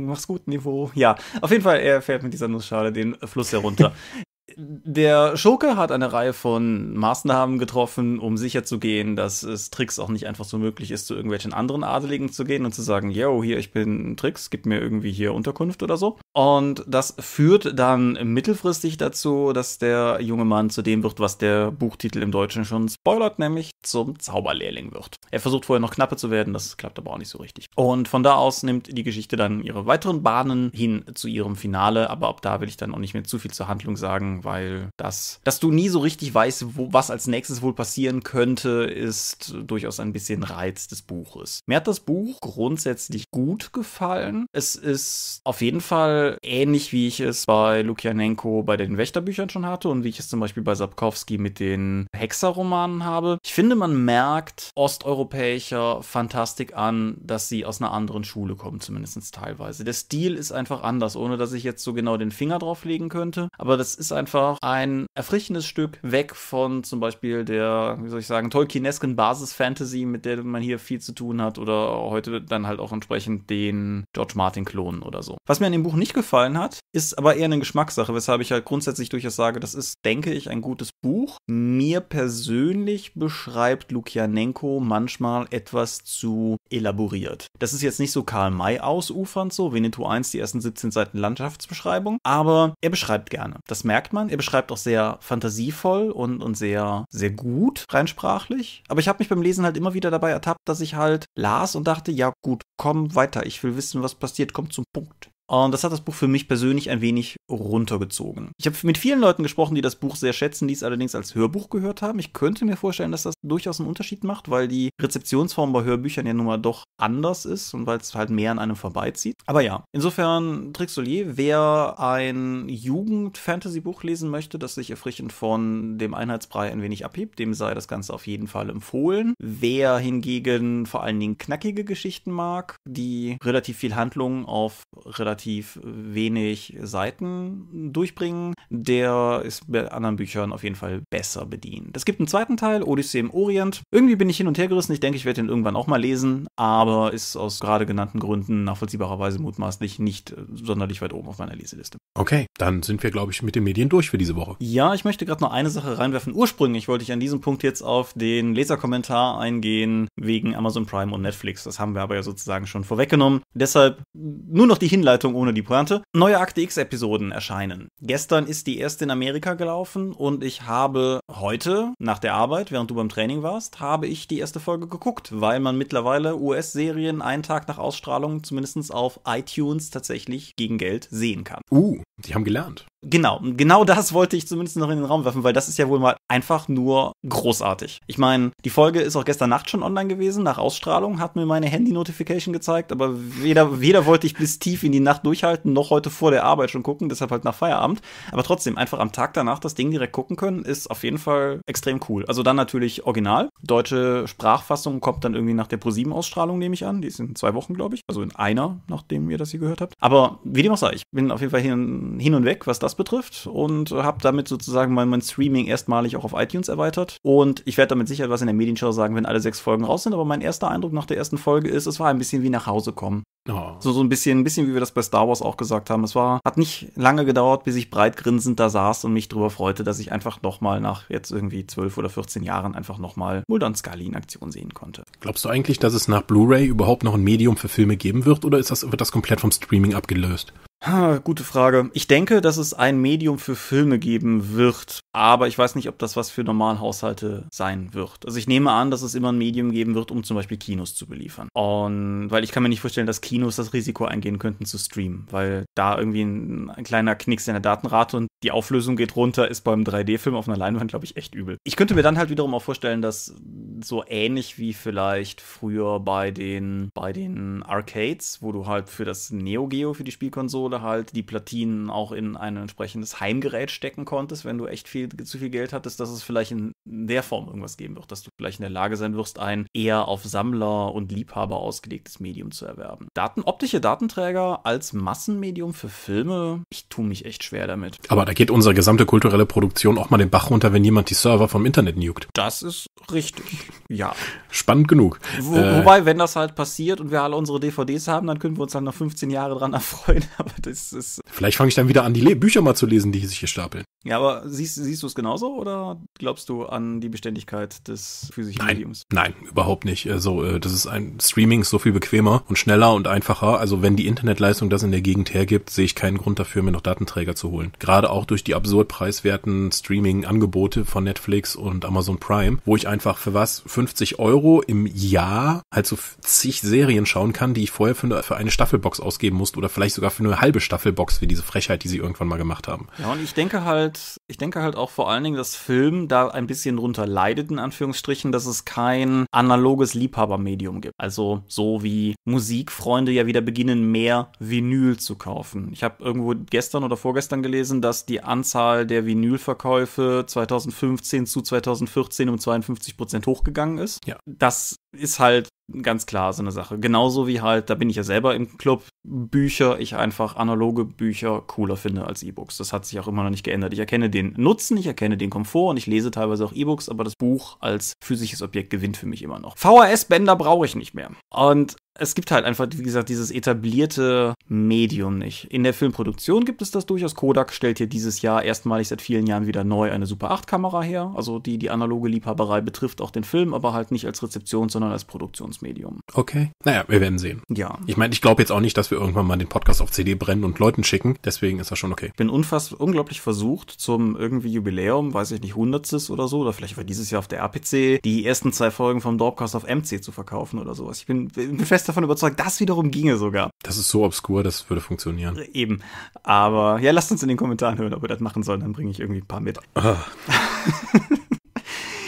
Mach's gut, Niveau. Ja, auf jeden Fall, er fährt mit dieser Nussschale den Fluss herunter. der Schurke hat eine Reihe von Maßnahmen getroffen, um sicherzugehen, dass es Tricks auch nicht einfach so möglich ist, zu irgendwelchen anderen Adeligen zu gehen und zu sagen, yo, hier, ich bin Tricks, gib mir irgendwie hier Unterkunft oder so. Und das führt dann mittelfristig dazu, dass der junge Mann zu dem wird, was der Buchtitel im Deutschen schon spoilert, nämlich zum Zauberlehrling wird. Er versucht vorher noch knappe zu werden, das klappt aber auch nicht so richtig. Und von da aus nimmt die Geschichte dann ihre weiteren Bahnen hin zu ihrem Finale, aber ab da will ich dann auch nicht mehr zu viel zur Handlung sagen, weil das, dass du nie so richtig weißt, wo, was als nächstes wohl passieren könnte, ist durchaus ein bisschen Reiz des Buches. Mir hat das Buch grundsätzlich gut gefallen. Es ist auf jeden Fall ähnlich, wie ich es bei Lukianenko bei den Wächterbüchern schon hatte und wie ich es zum Beispiel bei Sapkowski mit den Hexerromanen habe. Ich finde, man merkt osteuropäischer Fantastik an, dass sie aus einer anderen Schule kommen, zumindest teilweise. Der Stil ist einfach anders, ohne dass ich jetzt so genau den Finger drauf legen könnte. Aber das ist einfach einfach ein erfrischendes Stück weg von zum Beispiel der, wie soll ich sagen, tolkienesken Basis-Fantasy, mit der man hier viel zu tun hat oder heute dann halt auch entsprechend den George Martin-Klonen oder so. Was mir an dem Buch nicht gefallen hat, ist aber eher eine Geschmackssache, weshalb ich halt grundsätzlich durchaus sage, das ist, denke ich, ein gutes Buch. Mir persönlich beschreibt Lukianenko manchmal etwas zu elaboriert. Das ist jetzt nicht so Karl May ausufernd so, Veneto 1, die ersten 17 Seiten Landschaftsbeschreibung, aber er beschreibt gerne. Das merkt man Roman. Er beschreibt auch sehr fantasievoll und, und sehr, sehr gut, rein sprachlich. Aber ich habe mich beim Lesen halt immer wieder dabei ertappt, dass ich halt las und dachte, ja gut, komm weiter, ich will wissen, was passiert, komm zum Punkt. Und das hat das Buch für mich persönlich ein wenig runtergezogen. Ich habe mit vielen Leuten gesprochen, die das Buch sehr schätzen, die es allerdings als Hörbuch gehört haben. Ich könnte mir vorstellen, dass das durchaus einen Unterschied macht, weil die Rezeptionsform bei Hörbüchern ja nun mal doch anders ist und weil es halt mehr an einem vorbeizieht. Aber ja, insofern Trixolier, wer ein Jugend-Fantasy-Buch lesen möchte, das sich erfrischend von dem Einheitsbrei ein wenig abhebt, dem sei das Ganze auf jeden Fall empfohlen. Wer hingegen vor allen Dingen knackige Geschichten mag, die relativ viel Handlung auf relativ relativ wenig Seiten durchbringen, der ist bei anderen Büchern auf jeden Fall besser bedient. Es gibt einen zweiten Teil, Odyssee im Orient. Irgendwie bin ich hin und her gerissen. Ich denke, ich werde den irgendwann auch mal lesen, aber ist aus gerade genannten Gründen nachvollziehbarerweise mutmaßlich nicht äh, sonderlich weit oben auf meiner Leseliste. Okay, dann sind wir, glaube ich, mit den Medien durch für diese Woche. Ja, ich möchte gerade noch eine Sache reinwerfen. Ursprünglich wollte ich an diesem Punkt jetzt auf den Leserkommentar eingehen wegen Amazon Prime und Netflix. Das haben wir aber ja sozusagen schon vorweggenommen. Deshalb nur noch die Hinleitung ohne die Pointe. Neue Akte X-Episoden erscheinen. Gestern ist die erste in Amerika gelaufen und ich habe heute, nach der Arbeit, während du beim Training warst, habe ich die erste Folge geguckt, weil man mittlerweile US-Serien einen Tag nach Ausstrahlung zumindest auf iTunes tatsächlich gegen Geld sehen kann. Uh, die haben gelernt. Genau, genau das wollte ich zumindest noch in den Raum werfen, weil das ist ja wohl mal einfach nur großartig. Ich meine, die Folge ist auch gestern Nacht schon online gewesen, nach Ausstrahlung hat mir meine Handy-Notification gezeigt, aber weder, weder wollte ich bis tief in die Nacht durchhalten, noch heute vor der Arbeit schon gucken, deshalb halt nach Feierabend. Aber trotzdem, einfach am Tag danach das Ding direkt gucken können, ist auf jeden Fall extrem cool. Also dann natürlich original. Deutsche Sprachfassung kommt dann irgendwie nach der ProSieben-Ausstrahlung, nehme ich an. Die ist in zwei Wochen, glaube ich. Also in einer, nachdem ihr das hier gehört habt. Aber wie dem auch sei, ich bin auf jeden Fall hin, hin und weg, was das betrifft und habe damit sozusagen mein, mein Streaming erstmalig auch auf iTunes erweitert. Und ich werde damit sicher was in der Medienschau sagen, wenn alle sechs Folgen raus sind. Aber mein erster Eindruck nach der ersten Folge ist, es war ein bisschen wie nach Hause kommen. Oh. So, so ein bisschen, ein bisschen wie wir das bei Star Wars auch gesagt haben. Es war, hat nicht lange gedauert, bis ich breitgrinsend da saß und mich darüber freute, dass ich einfach nochmal nach jetzt irgendwie zwölf oder 14 Jahren einfach nochmal Mulder und Scully in Aktion sehen konnte. Glaubst du eigentlich, dass es nach Blu-ray überhaupt noch ein Medium für Filme geben wird oder ist das, wird das komplett vom Streaming abgelöst? Ha, gute Frage. Ich denke, dass es ein Medium für Filme geben wird. Aber ich weiß nicht, ob das was für normalen Haushalte sein wird. Also ich nehme an, dass es immer ein Medium geben wird, um zum Beispiel Kinos zu beliefern. Und weil ich kann mir nicht vorstellen, dass Kinos das Risiko eingehen könnten zu streamen, weil da irgendwie ein, ein kleiner Knicks in der Datenrate und die Auflösung geht runter, ist beim 3D-Film auf einer Leinwand, glaube ich, echt übel. Ich könnte mir dann halt wiederum auch vorstellen, dass so ähnlich wie vielleicht früher bei den, bei den Arcades, wo du halt für das Neo Geo, für die Spielkonsole halt die Platinen auch in ein entsprechendes Heimgerät stecken konntest, wenn du echt viel viel, zu viel Geld hattest, dass es vielleicht in der Form irgendwas geben wird, dass du vielleicht in der Lage sein wirst, ein eher auf Sammler und Liebhaber ausgelegtes Medium zu erwerben. Daten, optische Datenträger als Massenmedium für Filme, ich tue mich echt schwer damit. Aber da geht unsere gesamte kulturelle Produktion auch mal den Bach runter, wenn jemand die Server vom Internet nugt. Das ist richtig, ja. Spannend genug. Wo, äh, wobei, wenn das halt passiert und wir alle unsere DVDs haben, dann können wir uns halt noch 15 Jahre dran erfreuen. Aber das ist. Vielleicht fange ich dann wieder an, die Le Bücher mal zu lesen, die sich hier stapeln. Ja, aber siehst du, siehst du es genauso oder glaubst du an die Beständigkeit des physischen nein, Mediums? Nein, überhaupt nicht. Also, das ist ein Streaming ist so viel bequemer und schneller und einfacher. Also, wenn die Internetleistung das in der Gegend hergibt, sehe ich keinen Grund dafür, mir noch Datenträger zu holen. Gerade auch durch die absurd preiswerten Streaming-Angebote von Netflix und Amazon Prime, wo ich einfach für was 50 Euro im Jahr halt so zig Serien schauen kann, die ich vorher für, ne, für eine Staffelbox ausgeben musste oder vielleicht sogar für eine halbe Staffelbox, für diese Frechheit, die sie irgendwann mal gemacht haben. Ja, und ich denke halt, ich denke halt halt auch vor allen Dingen, dass Film da ein bisschen drunter leidet, in Anführungsstrichen, dass es kein analoges Liebhabermedium gibt. Also so wie Musikfreunde ja wieder beginnen, mehr Vinyl zu kaufen. Ich habe irgendwo gestern oder vorgestern gelesen, dass die Anzahl der Vinylverkäufe 2015 zu 2014 um 52 Prozent hochgegangen ist. Ja. Das ist halt ganz klar so eine Sache. Genauso wie halt, da bin ich ja selber im Club, Bücher, ich einfach analoge Bücher cooler finde als E-Books. Das hat sich auch immer noch nicht geändert. Ich erkenne den Nutzen, ich erkenne den Komfort und ich lese teilweise auch E-Books, aber das Buch als physisches Objekt gewinnt für mich immer noch. VHS-Bänder brauche ich nicht mehr. Und es gibt halt einfach, wie gesagt, dieses etablierte Medium nicht. In der Filmproduktion gibt es das durchaus. Kodak stellt hier dieses Jahr erstmalig seit vielen Jahren wieder neu eine Super 8-Kamera her. Also die, die analoge Liebhaberei betrifft auch den Film, aber halt nicht als Rezeption, sondern als Produktionsmedium. Okay. Naja, wir werden sehen. Ja. Ich meine, ich glaube jetzt auch nicht, dass wir irgendwann mal den Podcast auf CD brennen und Leuten schicken. Deswegen ist das schon okay. Ich bin unfassbar unglaublich versucht, zum irgendwie Jubiläum, weiß ich nicht, hundertstes oder so, oder vielleicht war dieses Jahr auf der APC, die ersten zwei Folgen vom Dorpcast auf MC zu verkaufen oder sowas. Ich bin, bin fest davon überzeugt, das wiederum ginge sogar. Das ist so obskur, das würde funktionieren. Äh, eben. Aber ja, lasst uns in den Kommentaren hören, ob wir das machen sollen, dann bringe ich irgendwie ein paar mit. Ah.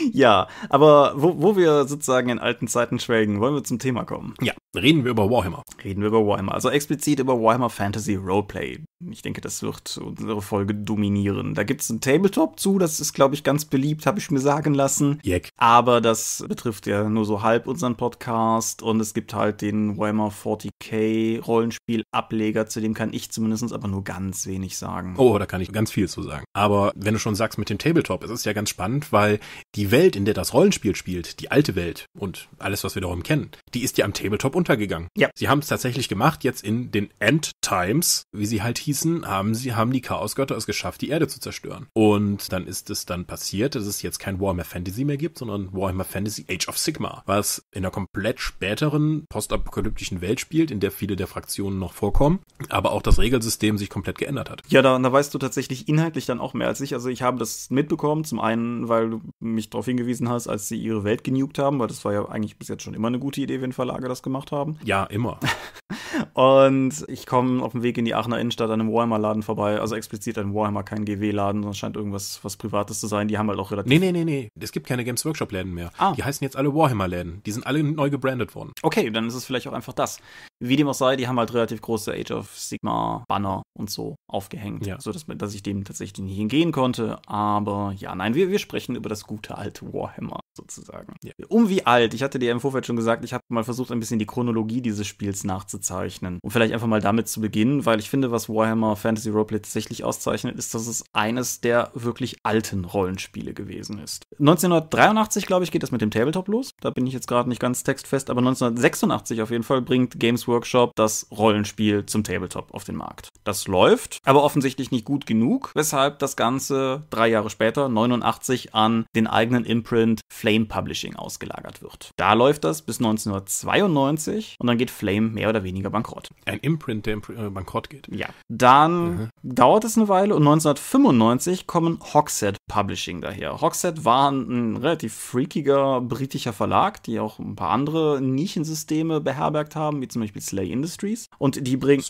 ja, aber wo, wo wir sozusagen in alten Zeiten schwelgen, wollen wir zum Thema kommen. Ja, reden wir über Warhammer. Reden wir über Warhammer, also explizit über Warhammer Fantasy Roleplay. Ich denke, das wird unsere Folge dominieren. Da gibt es ein Tabletop zu, das ist, glaube ich, ganz beliebt, habe ich mir sagen lassen. Jack. Aber das betrifft ja nur so halb unseren Podcast und es gibt halt den Warhammer 40k Rollenspiel-Ableger, zu dem kann ich zumindest aber nur ganz wenig sagen. Oh, da kann ich ganz viel zu sagen. Aber wenn du schon sagst mit dem Tabletop, es ist ja ganz spannend, weil die Welt Welt, in der das Rollenspiel spielt, die alte Welt und alles, was wir darum kennen, die ist ja am Tabletop untergegangen. Ja. Sie haben es tatsächlich gemacht, jetzt in den End Times, wie sie halt hießen, haben sie, haben die Chaosgötter es geschafft, die Erde zu zerstören. Und dann ist es dann passiert, dass es jetzt kein Warhammer Fantasy mehr gibt, sondern Warhammer Fantasy Age of Sigma, was in einer komplett späteren postapokalyptischen Welt spielt, in der viele der Fraktionen noch vorkommen, aber auch das Regelsystem sich komplett geändert hat. Ja, da, da weißt du tatsächlich inhaltlich dann auch mehr als ich. Also ich habe das mitbekommen, zum einen, weil du mich darauf hingewiesen hast, als sie ihre Welt genugt haben, weil das war ja eigentlich bis jetzt schon immer eine gute Idee, wenn Verlage das gemacht haben. Ja, immer. und ich komme auf dem Weg in die Aachener Innenstadt an einem Warhammer-Laden vorbei. Also explizit ein Warhammer, kein GW-Laden, sondern scheint irgendwas was Privates zu sein. Die haben halt auch relativ. Nee, nee, nee, nee. Es gibt keine Games Workshop-Läden mehr. Ah. Die heißen jetzt alle Warhammer-Läden. Die sind alle neu gebrandet worden. Okay, dann ist es vielleicht auch einfach das. Wie dem auch sei, die haben halt relativ große Age of Sigma Banner und so aufgehängt, ja. sodass dass ich dem tatsächlich nicht hingehen konnte. Aber ja, nein, wir, wir sprechen über das gute alte Warhammer sozusagen. Ja. Um wie alt? Ich hatte dir im Vorfeld schon gesagt, ich habe mal versucht, ein bisschen die Chronologie dieses Spiels nachzuzeichnen. Und vielleicht einfach mal damit zu beginnen, weil ich finde, was Warhammer Fantasy Roleplay tatsächlich auszeichnet, ist, dass es eines der wirklich alten Rollenspiele gewesen ist. 1983, glaube ich, geht das mit dem Tabletop los. Da bin ich jetzt gerade nicht ganz textfest, aber 1986 auf jeden Fall bringt Games Workshop das Rollenspiel zum Tabletop auf den Markt. Das läuft, aber offensichtlich nicht gut genug, weshalb das Ganze drei Jahre später, 89, an den eigenen Imprint Flame Publishing ausgelagert wird. Da läuft das bis 1992 und dann geht Flame mehr oder weniger bankrott. Ein Imprint, der äh, bankrott geht. Ja. Dann mhm. dauert es eine Weile und 1995 kommen Hogshead Publishing daher. Hogshead war ein relativ freakiger britischer Verlag, die auch ein paar andere Nischensysteme beherbergt haben, wie zum Beispiel Beispiel Slay Industries. Und die bringen,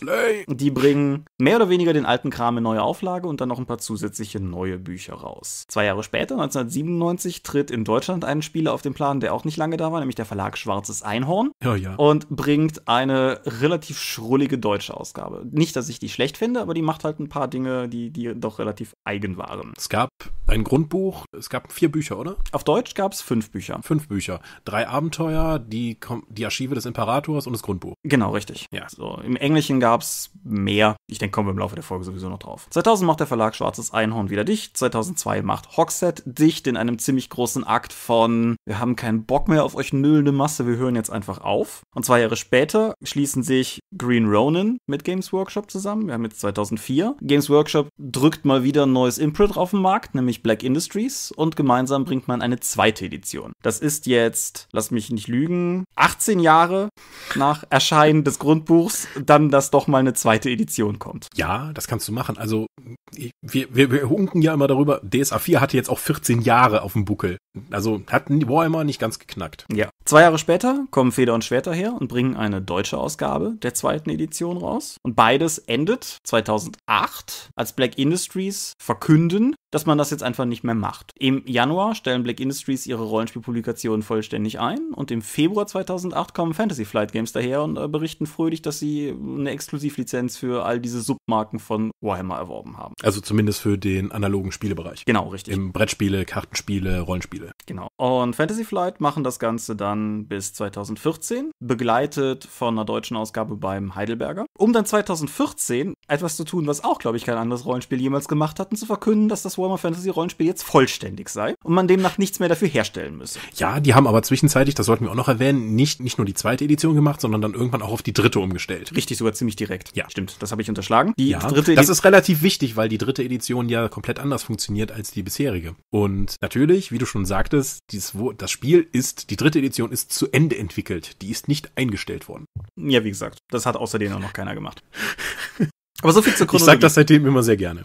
die bringen mehr oder weniger den alten Kram in neue Auflage und dann noch ein paar zusätzliche neue Bücher raus. Zwei Jahre später, 1997, tritt in Deutschland ein Spieler auf den Plan, der auch nicht lange da war, nämlich der Verlag Schwarzes Einhorn. Ja, ja. Und bringt eine relativ schrullige deutsche Ausgabe. Nicht, dass ich die schlecht finde, aber die macht halt ein paar Dinge, die, die doch relativ eigen waren. Es gab ein Grundbuch, es gab vier Bücher, oder? Auf Deutsch gab es fünf Bücher. Fünf Bücher. Drei Abenteuer, die, die Archive des Imperators und das Grundbuch. Genau Genau, richtig. Ja. So, Im Englischen gab es mehr. Ich denke, kommen wir im Laufe der Folge sowieso noch drauf. 2000 macht der Verlag Schwarzes Einhorn wieder dicht. 2002 macht Hoxset dicht in einem ziemlich großen Akt von wir haben keinen Bock mehr auf euch nüllende Masse, wir hören jetzt einfach auf. Und zwei Jahre später schließen sich Green Ronin mit Games Workshop zusammen. Wir haben jetzt 2004. Games Workshop drückt mal wieder ein neues Imprint auf den Markt, nämlich Black Industries. Und gemeinsam bringt man eine zweite Edition. Das ist jetzt, lasst mich nicht lügen, 18 Jahre nach Erscheinen Anleihen des Grundbuchs dann, dass doch mal eine zweite Edition kommt. Ja, das kannst du machen. Also wir, wir, wir unken ja immer darüber, DSA 4 hatte jetzt auch 14 Jahre auf dem Buckel. Also hat Warhammer nicht ganz geknackt. Ja. Zwei Jahre später kommen Feder und Schwerter her und bringen eine deutsche Ausgabe der zweiten Edition raus. Und beides endet 2008, als Black Industries verkünden, dass man das jetzt einfach nicht mehr macht. Im Januar stellen Black Industries ihre Rollenspielpublikationen vollständig ein und im Februar 2008 kommen Fantasy Flight Games daher und äh, berichten fröhlich, dass sie eine Exklusivlizenz für all diese Submarken von Warhammer erworben haben. Also zumindest für den analogen Spielebereich. Genau, richtig. Im Brettspiele, Kartenspiele, Rollenspiele. Genau. Und Fantasy Flight machen das Ganze dann dann bis 2014, begleitet von einer deutschen Ausgabe beim Heidelberger, um dann 2014 etwas zu tun, was auch, glaube ich, kein anderes Rollenspiel jemals gemacht hat, und zu verkünden, dass das Warhammer Fantasy Rollenspiel jetzt vollständig sei und man demnach nichts mehr dafür herstellen müsse. Ja, die haben aber zwischenzeitlich, das sollten wir auch noch erwähnen, nicht, nicht nur die zweite Edition gemacht, sondern dann irgendwann auch auf die dritte umgestellt. Richtig, sogar ziemlich direkt. Ja. Stimmt, das habe ich unterschlagen. Die ja, dritte das ist relativ wichtig, weil die dritte Edition ja komplett anders funktioniert als die bisherige. Und natürlich, wie du schon sagtest, dieses, das Spiel ist, die dritte Edition Produktion ist zu Ende entwickelt. Die ist nicht eingestellt worden. Ja, wie gesagt, das hat außerdem auch noch keiner gemacht. Aber so viel zur Chronologie. Ich sage das seitdem immer sehr gerne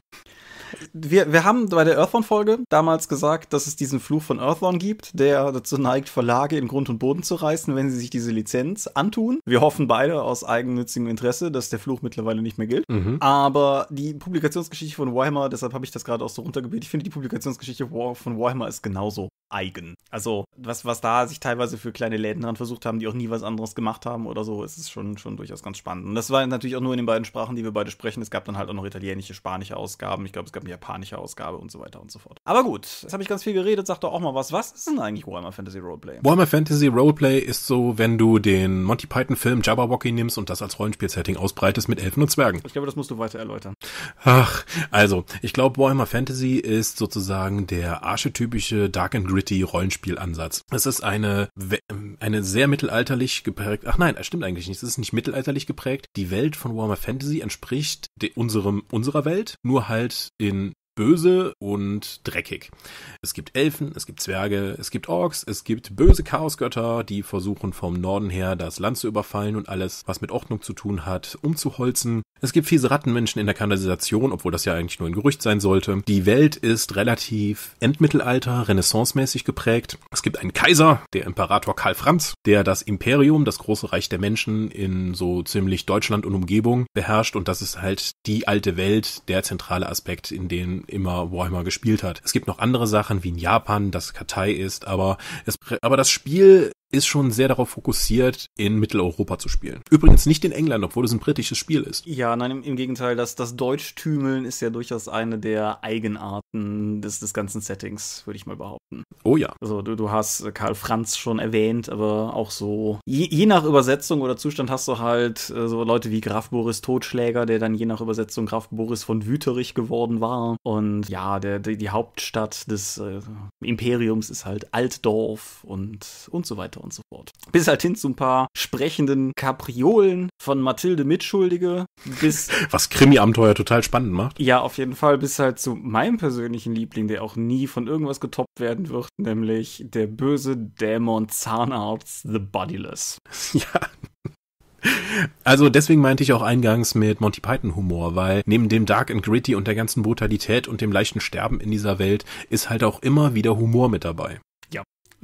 wir, wir haben bei der earthworm folge damals gesagt, dass es diesen Fluch von Earthworm gibt, der dazu neigt, Verlage in Grund und Boden zu reißen, wenn sie sich diese Lizenz antun. Wir hoffen beide aus eigennützigem Interesse, dass der Fluch mittlerweile nicht mehr gilt. Mhm. Aber die Publikationsgeschichte von Warhammer, deshalb habe ich das gerade auch so runtergebildet, ich finde die Publikationsgeschichte von Warhammer ist genauso eigen. Also, was, was da sich teilweise für kleine Läden dran versucht haben, die auch nie was anderes gemacht haben oder so, ist es schon, schon durchaus ganz spannend. Und das war natürlich auch nur in den beiden Sprachen, die wir beide sprechen. Es gab dann halt auch noch italienische, spanische Ausgaben. Ich glaube, es gab eine japanische Ausgabe und so weiter und so fort. Aber gut, jetzt habe ich ganz viel geredet, sag doch auch mal was. Was ist denn eigentlich Warhammer Fantasy Roleplay? Warhammer Fantasy Roleplay ist so, wenn du den Monty Python Film Jabberwocky nimmst und das als Rollenspiel-Setting ausbreitest mit Elfen und Zwergen. Ich glaube, das musst du weiter erläutern. Ach, also, ich glaube, Warhammer Fantasy ist sozusagen der archetypische Dark and Gritty Rollenspielansatz. Es ist eine, eine sehr mittelalterlich geprägt, ach nein, stimmt eigentlich nicht, es ist nicht mittelalterlich geprägt. Die Welt von Warhammer Fantasy entspricht unserem, unserer Welt, nur halt in böse und dreckig. Es gibt Elfen, es gibt Zwerge, es gibt Orks, es gibt böse Chaosgötter, die versuchen vom Norden her das Land zu überfallen und alles, was mit Ordnung zu tun hat, umzuholzen. Es gibt fiese Rattenmenschen in der Kanalisation, obwohl das ja eigentlich nur ein Gerücht sein sollte. Die Welt ist relativ Endmittelalter, Renaissance-mäßig geprägt. Es gibt einen Kaiser, der Imperator Karl Franz, der das Imperium, das große Reich der Menschen in so ziemlich Deutschland und Umgebung beherrscht und das ist halt die alte Welt, der zentrale Aspekt, in den immer Warhammer gespielt hat. Es gibt noch andere Sachen wie in Japan, das Katai ist, aber es, aber das Spiel ist schon sehr darauf fokussiert, in Mitteleuropa zu spielen. Übrigens nicht in England, obwohl es ein britisches Spiel ist. Ja, nein, im, Gegenteil, das, das Deutschtümeln ist ja durchaus eine der Eigenarten des, des ganzen Settings, würde ich mal behaupten. Oh ja. Also du, du hast Karl Franz schon erwähnt, aber auch so, je, je nach Übersetzung oder Zustand hast du halt äh, so Leute wie Graf Boris Totschläger, der dann je nach Übersetzung Graf Boris von Wüterich geworden war. Und ja, der, die, die Hauptstadt des äh, Imperiums ist halt Altdorf und, und so weiter und so fort. Bis halt hin zu ein paar sprechenden Kapriolen von Mathilde Mitschuldige bis. Was Krimi-Abenteuer total spannend macht. Ja, auf jeden Fall. Bis halt zu meinem persönlichen Liebling, der auch nie von irgendwas getoppt werden wird, nämlich der böse Dämon Zahnarzt The Bodyless. Ja, also deswegen meinte ich auch eingangs mit Monty Python Humor, weil neben dem Dark and Gritty und der ganzen Brutalität und dem leichten Sterben in dieser Welt ist halt auch immer wieder Humor mit dabei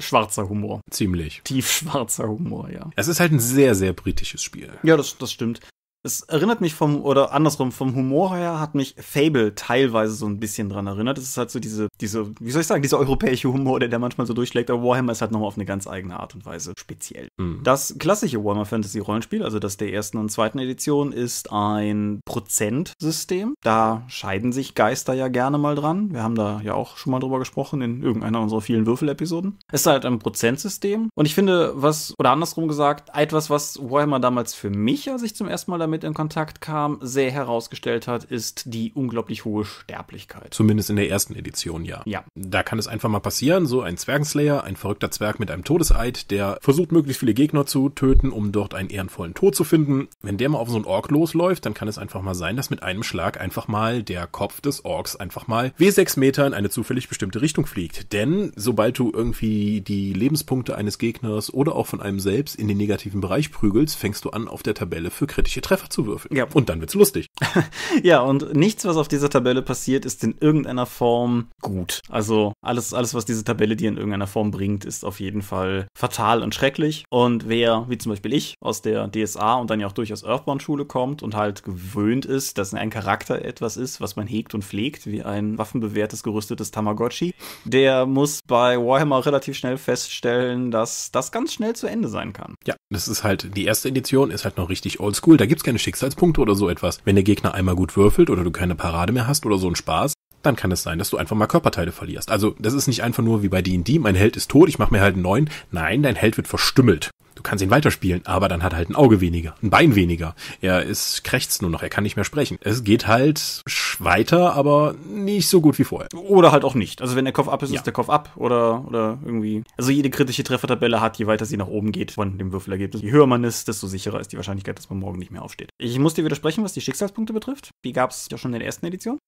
schwarzer Humor. Ziemlich. Tiefschwarzer Humor, ja. Es ist halt ein sehr, sehr britisches Spiel. Ja, das, das stimmt. Es erinnert mich vom, oder andersrum, vom Humor her hat mich Fable teilweise so ein bisschen dran erinnert. Es ist halt so diese, diese, wie soll ich sagen, dieser europäische Humor, der da manchmal so durchschlägt, aber Warhammer ist halt nochmal auf eine ganz eigene Art und Weise speziell. Mhm. Das klassische Warhammer Fantasy Rollenspiel, also das der ersten und zweiten Edition, ist ein Prozentsystem. Da scheiden sich Geister ja gerne mal dran. Wir haben da ja auch schon mal drüber gesprochen in irgendeiner unserer vielen Würfelepisoden. Es ist halt ein Prozentsystem. Und ich finde, was, oder andersrum gesagt, etwas, was Warhammer damals für mich, als ich zum ersten Mal damit damit in Kontakt kam, sehr herausgestellt hat, ist die unglaublich hohe Sterblichkeit. Zumindest in der ersten Edition, ja. Ja. Da kann es einfach mal passieren, so ein Zwergenslayer, ein verrückter Zwerg mit einem Todeseid, der versucht möglichst viele Gegner zu töten, um dort einen ehrenvollen Tod zu finden. Wenn der mal auf so einen Ork losläuft, dann kann es einfach mal sein, dass mit einem Schlag einfach mal der Kopf des Orks einfach mal W6 Meter in eine zufällig bestimmte Richtung fliegt. Denn sobald du irgendwie die Lebenspunkte eines Gegners oder auch von einem selbst in den negativen Bereich prügelst, fängst du an, auf der Tabelle für kritische Treffer einfach würfeln. Ja. Und dann wird's lustig. ja, und nichts, was auf dieser Tabelle passiert, ist in irgendeiner Form gut. Also alles, alles, was diese Tabelle dir in irgendeiner Form bringt, ist auf jeden Fall fatal und schrecklich. Und wer, wie zum Beispiel ich, aus der DSA und dann ja auch durchaus Earthbound-Schule kommt und halt gewöhnt ist, dass ein Charakter etwas ist, was man hegt und pflegt, wie ein waffenbewehrtes, gerüstetes Tamagotchi, der muss bei Warhammer relativ schnell feststellen, dass das ganz schnell zu Ende sein kann. Ja, das ist halt, die erste Edition ist halt noch richtig oldschool. Da gibt's keine Schicksalspunkte oder so etwas. Wenn der Gegner einmal gut würfelt oder du keine Parade mehr hast oder so ein Spaß, dann kann es sein, dass du einfach mal Körperteile verlierst. Also das ist nicht einfach nur wie bei D&D, mein Held ist tot, ich mache mir halt einen neuen. Nein, dein Held wird verstümmelt. Du kannst ihn weiterspielen, aber dann hat er halt ein Auge weniger, ein Bein weniger. Er ist krächzt nur noch, er kann nicht mehr sprechen. Es geht halt weiter, aber nicht so gut wie vorher. Oder halt auch nicht. Also wenn der Kopf ab ist, ja. ist der Kopf ab oder, oder irgendwie. Also jede kritische Treffertabelle hat, je weiter sie nach oben geht von dem Würfelergebnis. Je höher man ist, desto sicherer ist die Wahrscheinlichkeit, dass man morgen nicht mehr aufsteht. Ich muss dir widersprechen, was die Schicksalspunkte betrifft. Die gab es ja schon in der ersten Edition.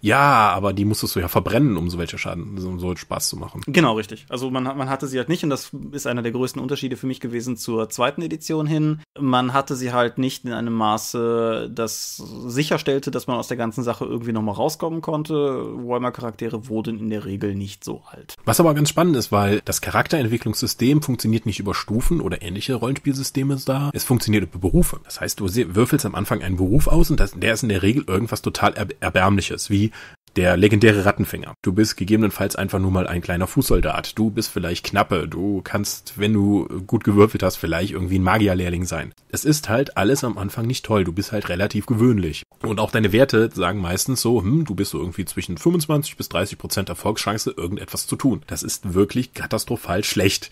Ja, aber die musstest du ja verbrennen, um so welche Schaden, um so Spaß zu machen. Genau, richtig. Also man, man hatte sie halt nicht und das ist einer der größten Unterschiede für mich gewesen zur zweiten Edition hin. Man hatte sie halt nicht in einem Maße, das sicherstellte, dass man aus der ganzen Sache irgendwie nochmal rauskommen konnte. Warhammer-Charaktere wurden in der Regel nicht so alt. Was aber ganz spannend ist, weil das Charakterentwicklungssystem funktioniert nicht über Stufen oder ähnliche Rollenspielsysteme da. Es funktioniert über Berufe. Das heißt, du würfelst am Anfang einen Beruf aus und das, der ist in der Regel irgendwas total er erbärmliches, wie der legendäre Rattenfänger. Du bist gegebenenfalls einfach nur mal ein kleiner Fußsoldat. Du bist vielleicht Knappe. Du kannst, wenn du gut gewürfelt hast, vielleicht irgendwie ein Magierlehrling sein. Es ist halt alles am Anfang nicht toll. Du bist halt relativ gewöhnlich. Und auch deine Werte sagen meistens so, hm, du bist so irgendwie zwischen 25 bis 30 Prozent Erfolgschance, irgendetwas zu tun. Das ist wirklich katastrophal schlecht.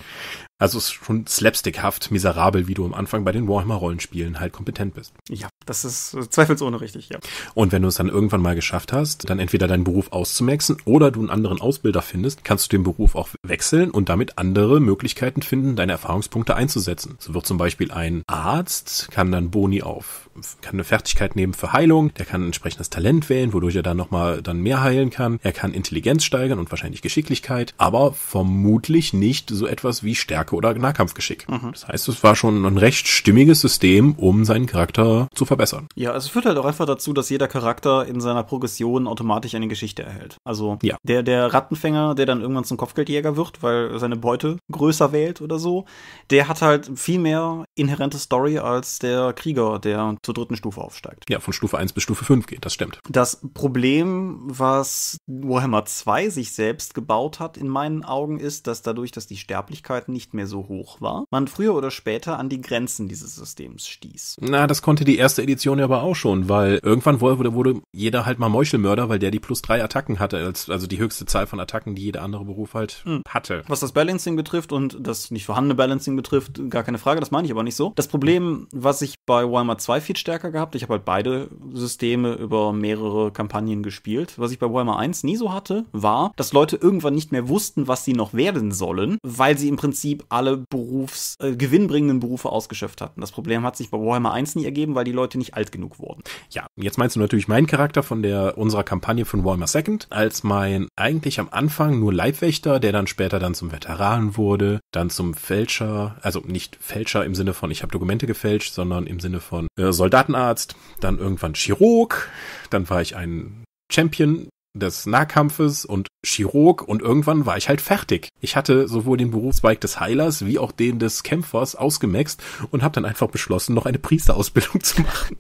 Also ist schon slapstickhaft miserabel, wie du am Anfang bei den Warhammer-Rollenspielen halt kompetent bist. Ja, das ist äh, zweifelsohne richtig, ja. Und wenn du es dann irgendwann mal geschafft hast, dann entweder deinen Beruf auszumaxen oder du einen anderen Ausbilder findest, kannst du den Beruf auch wechseln und damit andere Möglichkeiten finden, deine Erfahrungspunkte einzusetzen. So wird zum Beispiel ein Arzt, kann dann Boni auf kann eine Fertigkeit nehmen für Heilung, der kann ein entsprechendes Talent wählen, wodurch er dann nochmal dann mehr heilen kann. Er kann Intelligenz steigern und wahrscheinlich Geschicklichkeit, aber vermutlich nicht so etwas wie Stärke oder Nahkampfgeschick. Mhm. Das heißt, es war schon ein recht stimmiges System, um seinen Charakter zu verbessern. Ja, also es führt halt auch einfach dazu, dass jeder Charakter in seiner Progression automatisch eine Geschichte erhält. Also ja. der, der Rattenfänger, der dann irgendwann zum Kopfgeldjäger wird, weil seine Beute größer wählt oder so, der hat halt viel mehr inhärente Story als der Krieger, der zur dritten Stufe aufsteigt. Ja, von Stufe 1 bis Stufe 5 geht, das stimmt. Das Problem, was Warhammer 2 sich selbst gebaut hat, in meinen Augen, ist, dass dadurch, dass die Sterblichkeit nicht mehr so hoch war, man früher oder später an die Grenzen dieses Systems stieß. Na, das konnte die erste Edition ja aber auch schon, weil irgendwann wurde, wurde jeder halt mal Meuchelmörder, weil der die plus drei Attacken hatte, also die höchste Zahl von Attacken, die jeder andere Beruf halt hm. hatte. Was das Balancing betrifft und das nicht vorhandene Balancing betrifft, gar keine Frage, das meine ich aber nicht so. Das Problem, was ich bei Warhammer 2 viel Unterschied stärker gehabt. Ich habe halt beide Systeme über mehrere Kampagnen gespielt. Was ich bei Warhammer 1 nie so hatte, war, dass Leute irgendwann nicht mehr wussten, was sie noch werden sollen, weil sie im Prinzip alle Berufs, äh, gewinnbringenden Berufe ausgeschöpft hatten. Das Problem hat sich bei Warhammer 1 nie ergeben, weil die Leute nicht alt genug wurden. Ja, jetzt meinst du natürlich meinen Charakter von der unserer Kampagne von Warhammer Second, als mein eigentlich am Anfang nur Leibwächter, der dann später dann zum Veteran wurde, dann zum Fälscher, also nicht Fälscher im Sinne von ich habe Dokumente gefälscht, sondern im Sinne von äh, Soldatenarzt, dann irgendwann Chirurg, dann war ich ein Champion des Nahkampfes und Chirurg und irgendwann war ich halt fertig. Ich hatte sowohl den Berufszweig des Heilers wie auch den des Kämpfers ausgemaxt und habe dann einfach beschlossen, noch eine Priesterausbildung zu machen.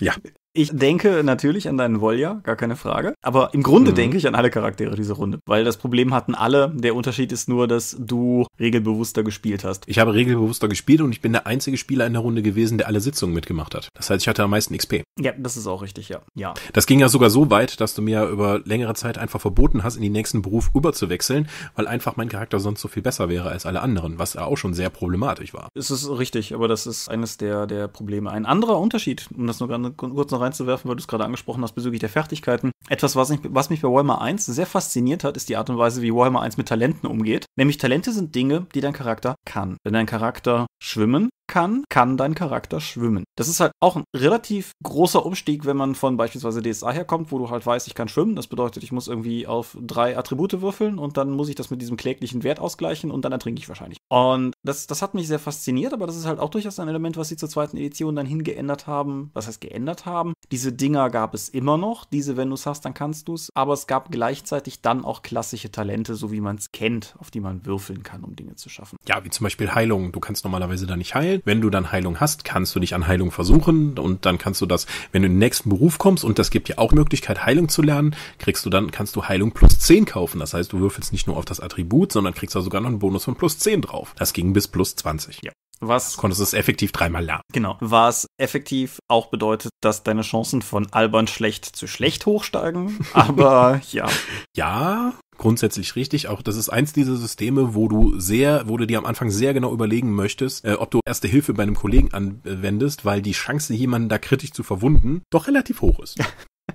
ja. ja. Ich denke natürlich an deinen Volja, gar keine Frage. Aber im Grunde mhm. denke ich an alle Charaktere dieser Runde, weil das Problem hatten alle. Der Unterschied ist nur, dass du regelbewusster gespielt hast. Ich habe regelbewusster gespielt und ich bin der einzige Spieler in der Runde gewesen, der alle Sitzungen mitgemacht hat. Das heißt, ich hatte am meisten XP. Ja, das ist auch richtig, ja. ja. Das ging ja sogar so weit, dass du mir über längere Zeit einfach verboten hast, in den nächsten Beruf überzuwechseln, weil einfach mein Charakter sonst so viel besser wäre als alle anderen, was ja auch schon sehr problematisch war. Es ist richtig, aber das ist eines der, der Probleme. Ein anderer Unterschied, um das nur ganz kurz noch reinzuwerfen, weil du es gerade angesprochen hast bezüglich der Fertigkeiten. Etwas, was, ich, was mich bei Warhammer 1 sehr fasziniert hat, ist die Art und Weise, wie Warhammer 1 mit Talenten umgeht. Nämlich Talente sind Dinge, die dein Charakter kann. Wenn dein Charakter schwimmen kann, kann dein Charakter schwimmen. Das ist halt auch ein relativ großer Umstieg, wenn man von beispielsweise DSA herkommt, wo du halt weißt, ich kann schwimmen. Das bedeutet, ich muss irgendwie auf drei Attribute würfeln und dann muss ich das mit diesem kläglichen Wert ausgleichen und dann ertrinke ich wahrscheinlich. Und das, das hat mich sehr fasziniert, aber das ist halt auch durchaus ein Element, was sie zur zweiten Edition dann hingeändert haben. Was heißt geändert haben? Diese Dinger gab es immer noch. Diese, wenn du es hast, dann kannst du es. Aber es gab gleichzeitig dann auch klassische Talente, so wie man es kennt, auf die man würfeln kann, um Dinge zu schaffen. Ja, wie zum Beispiel Heilung. Du kannst normalerweise da nicht heilen weil wenn du dann Heilung hast, kannst du dich an Heilung versuchen und dann kannst du das, wenn du in den nächsten Beruf kommst und das gibt dir auch Möglichkeit, Heilung zu lernen, kriegst du dann, kannst du Heilung plus 10 kaufen. Das heißt, du würfelst nicht nur auf das Attribut, sondern kriegst da sogar noch einen Bonus von plus 10 drauf. Das ging bis plus 20. Ja. Was das konntest du es effektiv dreimal lernen. Genau. Was effektiv auch bedeutet, dass deine Chancen von albern schlecht zu schlecht hochsteigen. Aber ja. Ja, grundsätzlich richtig. Auch das ist eins dieser Systeme, wo du sehr, wo du dir am Anfang sehr genau überlegen möchtest, äh, ob du erste Hilfe bei einem Kollegen anwendest, weil die Chance, jemanden da kritisch zu verwunden, doch relativ hoch ist.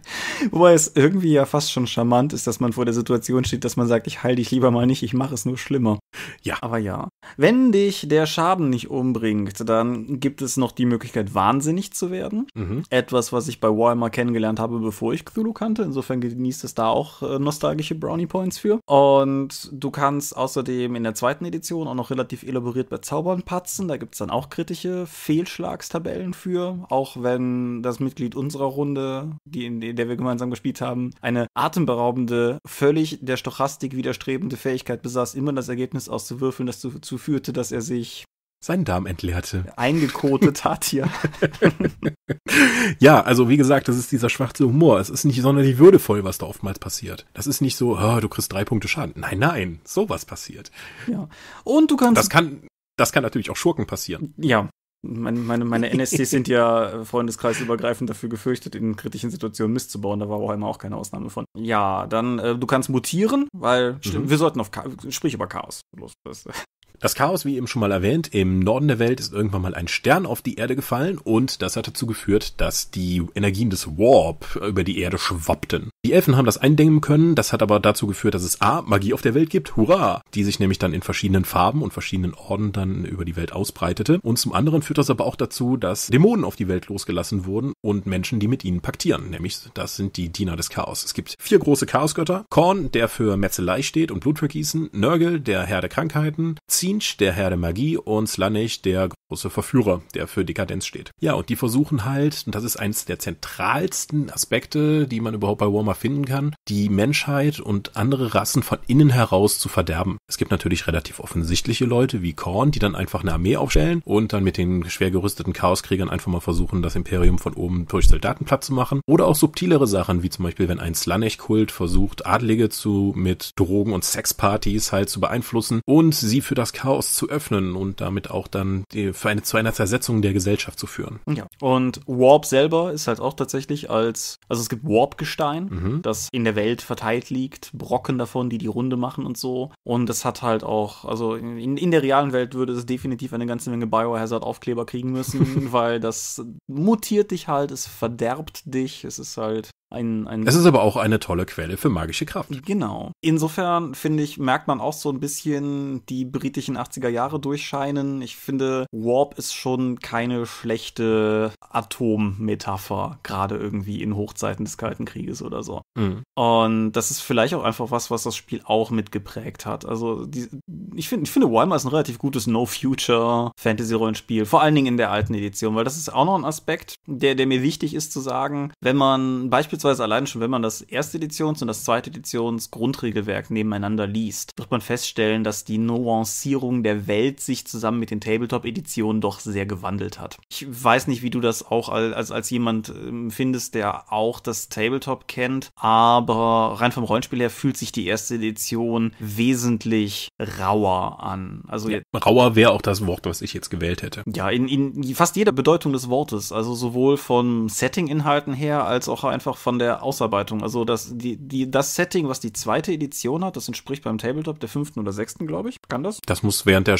Wobei es irgendwie ja fast schon charmant ist, dass man vor der Situation steht, dass man sagt, ich heil dich lieber mal nicht, ich mache es nur schlimmer. Ja. Aber ja. Wenn dich der Schaden nicht umbringt, dann gibt es noch die Möglichkeit, wahnsinnig zu werden. Mhm. Etwas, was ich bei Warhammer kennengelernt habe, bevor ich Cthulhu kannte. Insofern genießt es da auch äh, nostalgische Brownie Points für. Und du kannst außerdem in der zweiten Edition auch noch relativ elaboriert bei Zaubern patzen. Da gibt es dann auch kritische Fehlschlagstabellen für. Auch wenn das Mitglied unserer Runde, die in den in der wir gemeinsam gespielt haben, eine atemberaubende, völlig der Stochastik widerstrebende Fähigkeit besaß, immer das Ergebnis auszuwürfeln, das dazu führte, dass er sich seinen Darm entleerte. Eingekotet hat hier. ja, also wie gesagt, das ist dieser schwarze Humor. Es ist nicht sonderlich würdevoll, was da oftmals passiert. Das ist nicht so, oh, du kriegst drei Punkte Schaden. Nein, nein, sowas passiert. Ja. Und du kannst. Das kann, das kann natürlich auch Schurken passieren. Ja, meine, meine, meine NSCs sind ja äh, freundeskreisübergreifend dafür gefürchtet, in kritischen Situationen Mist zu bauen. Da war Warhammer auch keine Ausnahme von. Ja, dann, äh, du kannst mutieren, weil mhm. wir sollten auf Ka sprich über Chaos. Los, das, das Chaos, wie eben schon mal erwähnt, im Norden der Welt ist irgendwann mal ein Stern auf die Erde gefallen und das hat dazu geführt, dass die Energien des Warp über die Erde schwappten. Die Elfen haben das eindämmen können, das hat aber dazu geführt, dass es A, Magie auf der Welt gibt, hurra, die sich nämlich dann in verschiedenen Farben und verschiedenen Orden dann über die Welt ausbreitete. Und zum anderen führt das aber auch dazu, dass Dämonen auf die Welt losgelassen wurden und Menschen, die mit ihnen paktieren, nämlich das sind die Diener des Chaos. Es gibt vier große Chaosgötter, Korn, der für Metzelei steht und Blutvergießen, Nörgel, der Herr der Krankheiten, Z Zinch, der Herr der Magie und Slanish, der große Verführer, der für Dekadenz steht. Ja, und die versuchen halt, und das ist eines der zentralsten Aspekte, die man überhaupt bei Warmer finden kann, die Menschheit und andere Rassen von innen heraus zu verderben. Es gibt natürlich relativ offensichtliche Leute wie Korn, die dann einfach eine Armee aufstellen und dann mit den schwer gerüsteten Chaoskriegern einfach mal versuchen, das Imperium von oben durch Soldaten platt zu machen. Oder auch subtilere Sachen, wie zum Beispiel, wenn ein Slanech-Kult versucht, Adlige zu mit Drogen und Sexpartys halt zu beeinflussen und sie für das das Chaos zu öffnen und damit auch dann die, für eine, zu einer Zersetzung der Gesellschaft zu führen. Ja. Und Warp selber ist halt auch tatsächlich als, also es gibt Warp-Gestein, mhm. das in der Welt verteilt liegt, Brocken davon, die die Runde machen und so. Und das hat halt auch, also in, in der realen Welt würde es definitiv eine ganze Menge Biohazard-Aufkleber kriegen müssen, weil das mutiert dich halt, es verderbt dich, es ist halt ein, ein es ist aber auch eine tolle Quelle für magische Kraft. Genau. Insofern finde ich, merkt man auch so ein bisschen die britischen 80er Jahre durchscheinen. Ich finde, Warp ist schon keine schlechte Atommetapher, gerade irgendwie in Hochzeiten des Kalten Krieges oder so. Mhm. Und das ist vielleicht auch einfach was, was das Spiel auch mitgeprägt hat. Also, die, ich, find, ich finde, Warhammer ist ein relativ gutes No-Future-Fantasy-Rollenspiel, vor allen Dingen in der alten Edition, weil das ist auch noch ein Aspekt, der, der mir wichtig ist zu sagen, wenn man beispielsweise Beispielsweise allein schon, wenn man das erste Editions- und das zweite Editions-Grundregelwerk nebeneinander liest, wird man feststellen, dass die Nuancierung der Welt sich zusammen mit den Tabletop-Editionen doch sehr gewandelt hat. Ich weiß nicht, wie du das auch als, als jemand ähm, findest, der auch das Tabletop kennt, aber rein vom Rollenspiel her fühlt sich die erste Edition wesentlich rauer an. Also ja, rauer wäre auch das Wort, was ich jetzt gewählt hätte. Ja, in, in fast jeder Bedeutung des Wortes, also sowohl von Setting-Inhalten her als auch einfach von von der Ausarbeitung. Also das, die, die, das Setting, was die zweite Edition hat, das entspricht beim Tabletop der fünften oder sechsten, glaube ich. Kann das? Das muss während der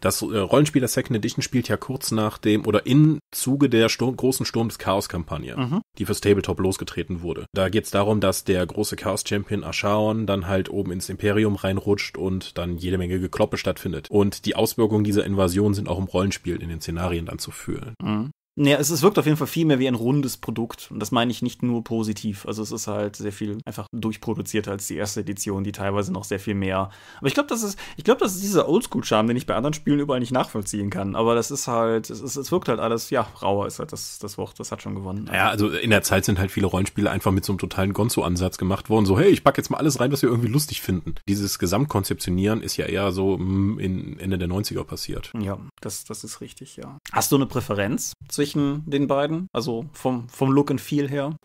das äh, Rollenspiel der Second Edition spielt ja kurz nach dem oder in Zuge der Sturm, großen Sturm des Chaos-Kampagne, mhm. die fürs Tabletop losgetreten wurde. Da geht es darum, dass der große Chaos-Champion Ashaon dann halt oben ins Imperium reinrutscht und dann jede Menge Gekloppe stattfindet. Und die Auswirkungen dieser Invasion sind auch im Rollenspiel in den Szenarien dann zu fühlen. Mhm. Naja, es, es wirkt auf jeden Fall viel mehr wie ein rundes Produkt. Und das meine ich nicht nur positiv. Also es ist halt sehr viel einfach durchproduzierter als die erste Edition, die teilweise noch sehr viel mehr. Aber ich glaube, das ist, das ist dieser Oldschool-Charme, den ich bei anderen Spielen überall nicht nachvollziehen kann. Aber das ist halt, es, es, es wirkt halt alles, ja, rauer ist halt das, das Wort. Das hat schon gewonnen. Ja, also in der Zeit sind halt viele Rollenspiele einfach mit so einem totalen Gonzo-Ansatz gemacht worden. So, hey, ich pack jetzt mal alles rein, was wir irgendwie lustig finden. Dieses Gesamtkonzeptionieren ist ja eher so mh, mm, in Ende der 90er passiert. Ja, das, das ist richtig, ja. Hast du eine Präferenz zu zwischen den beiden, also vom, vom Look and Feel her.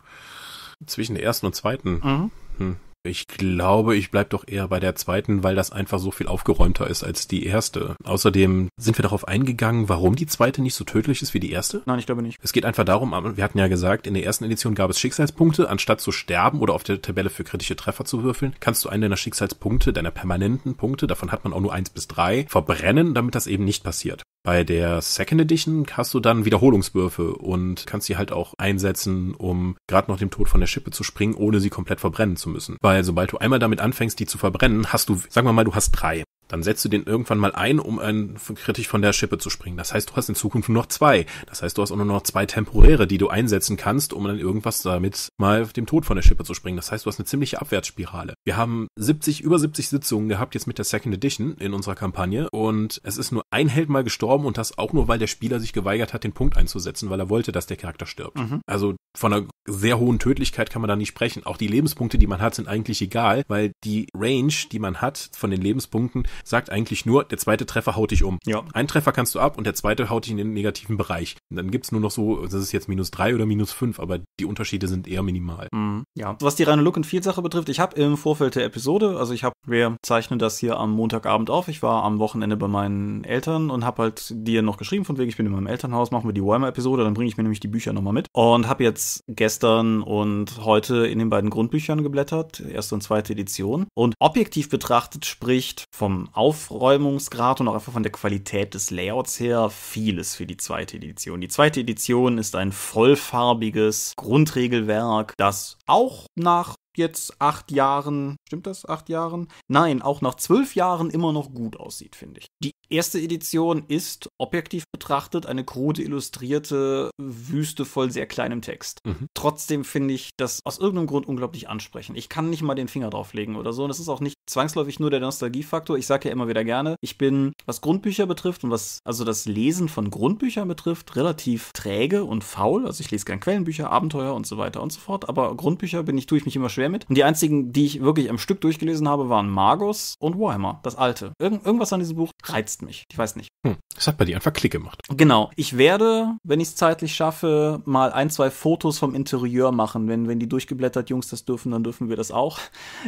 Zwischen der ersten und zweiten. Mhm. Hm. Ich glaube, ich bleib doch eher bei der zweiten, weil das einfach so viel aufgeräumter ist als die erste. Außerdem sind wir darauf eingegangen, warum die zweite nicht so tödlich ist wie die erste? Nein, ich glaube nicht. Es geht einfach darum, wir hatten ja gesagt, in der ersten Edition gab es Schicksalspunkte. Anstatt zu sterben oder auf der Tabelle für kritische Treffer zu würfeln, kannst du einen deiner Schicksalspunkte, deiner permanenten Punkte, davon hat man auch nur eins bis drei, verbrennen, damit das eben nicht passiert. Bei der Second Edition hast du dann Wiederholungswürfe und kannst sie halt auch einsetzen, um gerade noch dem Tod von der Schippe zu springen, ohne sie komplett verbrennen zu müssen. Bei weil sobald du einmal damit anfängst, die zu verbrennen, hast du, sagen wir mal, du hast drei. Dann setzt du den irgendwann mal ein, um einen kritisch von der Schippe zu springen. Das heißt, du hast in Zukunft nur noch zwei. Das heißt, du hast auch nur noch zwei temporäre, die du einsetzen kannst, um dann irgendwas damit mal dem Tod von der Schippe zu springen. Das heißt, du hast eine ziemliche Abwärtsspirale. Wir haben 70, über 70 Sitzungen gehabt jetzt mit der Second Edition in unserer Kampagne und es ist nur ein Held mal gestorben und das auch nur, weil der Spieler sich geweigert hat, den Punkt einzusetzen, weil er wollte, dass der Charakter stirbt. Mhm. Also von einer sehr hohen Tödlichkeit kann man da nicht sprechen. Auch die Lebenspunkte, die man hat, sind eigentlich egal, weil die Range, die man hat von den Lebenspunkten, sagt eigentlich nur, der zweite Treffer haut dich um. Ja. Ein Treffer kannst du ab und der zweite haut dich in den negativen Bereich. Und dann gibt's nur noch so, das ist jetzt minus drei oder minus fünf, aber die Unterschiede sind eher minimal. Mhm. Ja. Was die reine Look and Feel Sache betrifft, ich habe im Vorfeld der Episode, also ich habe, wir zeichnen das hier am Montagabend auf. Ich war am Wochenende bei meinen Eltern und habe halt dir noch geschrieben von wegen, ich bin in meinem Elternhaus, machen wir die Warhammer-Episode, dann bringe ich mir nämlich die Bücher nochmal mit und habe jetzt gestern und heute in den beiden Grundbüchern geblättert, erste und zweite Edition. Und objektiv betrachtet spricht vom Aufräumungsgrad und auch einfach von der Qualität des Layouts her vieles für die zweite Edition. Die zweite Edition ist ein vollfarbiges Grundregelwerk, das auch nach jetzt acht Jahren, stimmt das, acht Jahren? Nein, auch nach zwölf Jahren immer noch gut aussieht, finde ich. Die erste Edition ist, objektiv betrachtet, eine krude illustrierte Wüste voll sehr kleinem Text. Mhm. Trotzdem finde ich das aus irgendeinem Grund unglaublich ansprechend. Ich kann nicht mal den Finger drauflegen oder so. Und das ist auch nicht zwangsläufig nur der Nostalgiefaktor. Ich sage ja immer wieder gerne, ich bin, was Grundbücher betrifft und was also das Lesen von Grundbüchern betrifft, relativ träge und faul. Also ich lese gern Quellenbücher, Abenteuer und so weiter und so fort. Aber Grundbücher bin ich, tue ich mich immer schön schwer mit. Und die einzigen, die ich wirklich am Stück durchgelesen habe, waren Magus und Warhammer, das alte. Irgend irgendwas an diesem Buch reizt mich. Ich weiß nicht. Hm, das hat bei dir einfach Klick gemacht. Genau. Ich werde, wenn ich es zeitlich schaffe, mal ein, zwei Fotos vom Interieur machen. Wenn, wenn die durchgeblättert Jungs das dürfen, dann dürfen wir das auch.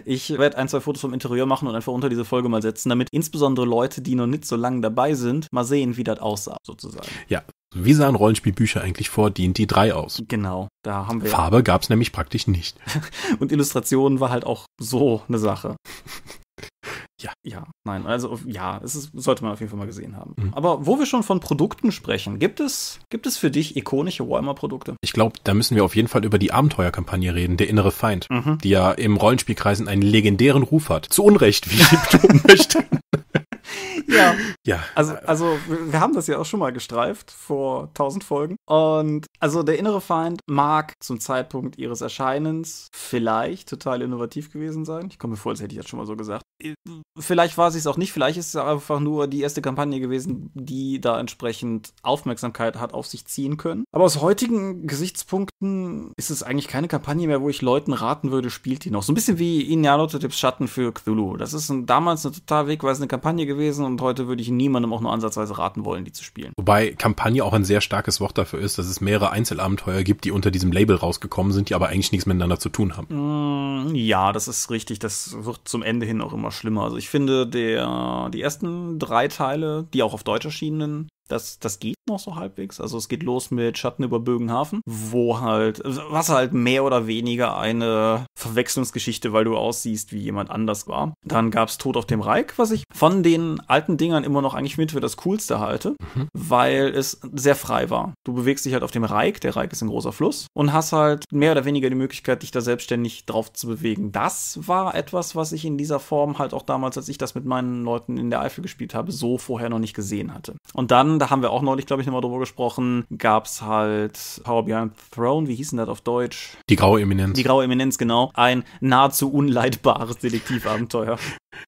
Ich werde ein, zwei Fotos vom Interieur machen und einfach unter diese Folge mal setzen, damit insbesondere Leute, die noch nicht so lange dabei sind, mal sehen, wie das aussah, sozusagen. Ja, wie sahen Rollenspielbücher eigentlich vor D&D 3 aus? Genau, da haben wir... Farbe gab's nämlich praktisch nicht. und Illustration war halt auch so eine Sache. Ja. Ja, nein, also ja, es ist, sollte man auf jeden Fall mal gesehen haben. Mhm. Aber wo wir schon von Produkten sprechen, gibt es, gibt es für dich ikonische Warhammer-Produkte? Ich glaube, da müssen wir auf jeden Fall über die Abenteuerkampagne reden, der innere Feind, mhm. die ja im Rollenspielkreisen einen legendären Ruf hat. Zu Unrecht, wie ich betonen möchte ja. ja. Also, also, wir haben das ja auch schon mal gestreift vor 1000 Folgen. Und also der innere Feind mag zum Zeitpunkt ihres Erscheinens vielleicht total innovativ gewesen sein. Ich komme mir vor, als hätte ich das schon mal so gesagt. Vielleicht war sie es auch nicht. Vielleicht ist es einfach nur die erste Kampagne gewesen, die da entsprechend Aufmerksamkeit hat auf sich ziehen können. Aber aus heutigen Gesichtspunkten ist es eigentlich keine Kampagne mehr, wo ich Leuten raten würde, spielt die noch. So ein bisschen wie Inyanototips Schatten für Cthulhu. Das ist ein, damals eine total wegweisende Kampagne gewesen gewesen und heute würde ich niemandem auch nur ansatzweise raten wollen, die zu spielen. Wobei Kampagne auch ein sehr starkes Wort dafür ist, dass es mehrere Einzelabenteuer gibt, die unter diesem Label rausgekommen sind, die aber eigentlich nichts miteinander zu tun haben. Mm, ja, das ist richtig. Das wird zum Ende hin auch immer schlimmer. Also ich finde, der, die ersten drei Teile, die auch auf Deutsch erschienenen, das, das geht noch so halbwegs. Also es geht los mit Schatten über Bögenhafen, wo halt, was halt mehr oder weniger eine Verwechslungsgeschichte, weil du aussiehst, wie jemand anders war. Dann gab's Tod auf dem Reich, was ich von den alten Dingern immer noch eigentlich mit für das Coolste halte, mhm. weil es sehr frei war. Du bewegst dich halt auf dem Reich, der Reich ist ein großer Fluss, und hast halt mehr oder weniger die Möglichkeit, dich da selbstständig drauf zu bewegen. Das war etwas, was ich in dieser Form halt auch damals, als ich das mit meinen Leuten in der Eifel gespielt habe, so vorher noch nicht gesehen hatte. Und dann da haben wir auch neulich, glaube ich, nochmal drüber gesprochen, gab es halt Power Beyond Throne, wie hieß denn das auf Deutsch? Die graue Eminenz. Die graue Eminenz, genau. Ein nahezu unleidbares Detektivabenteuer.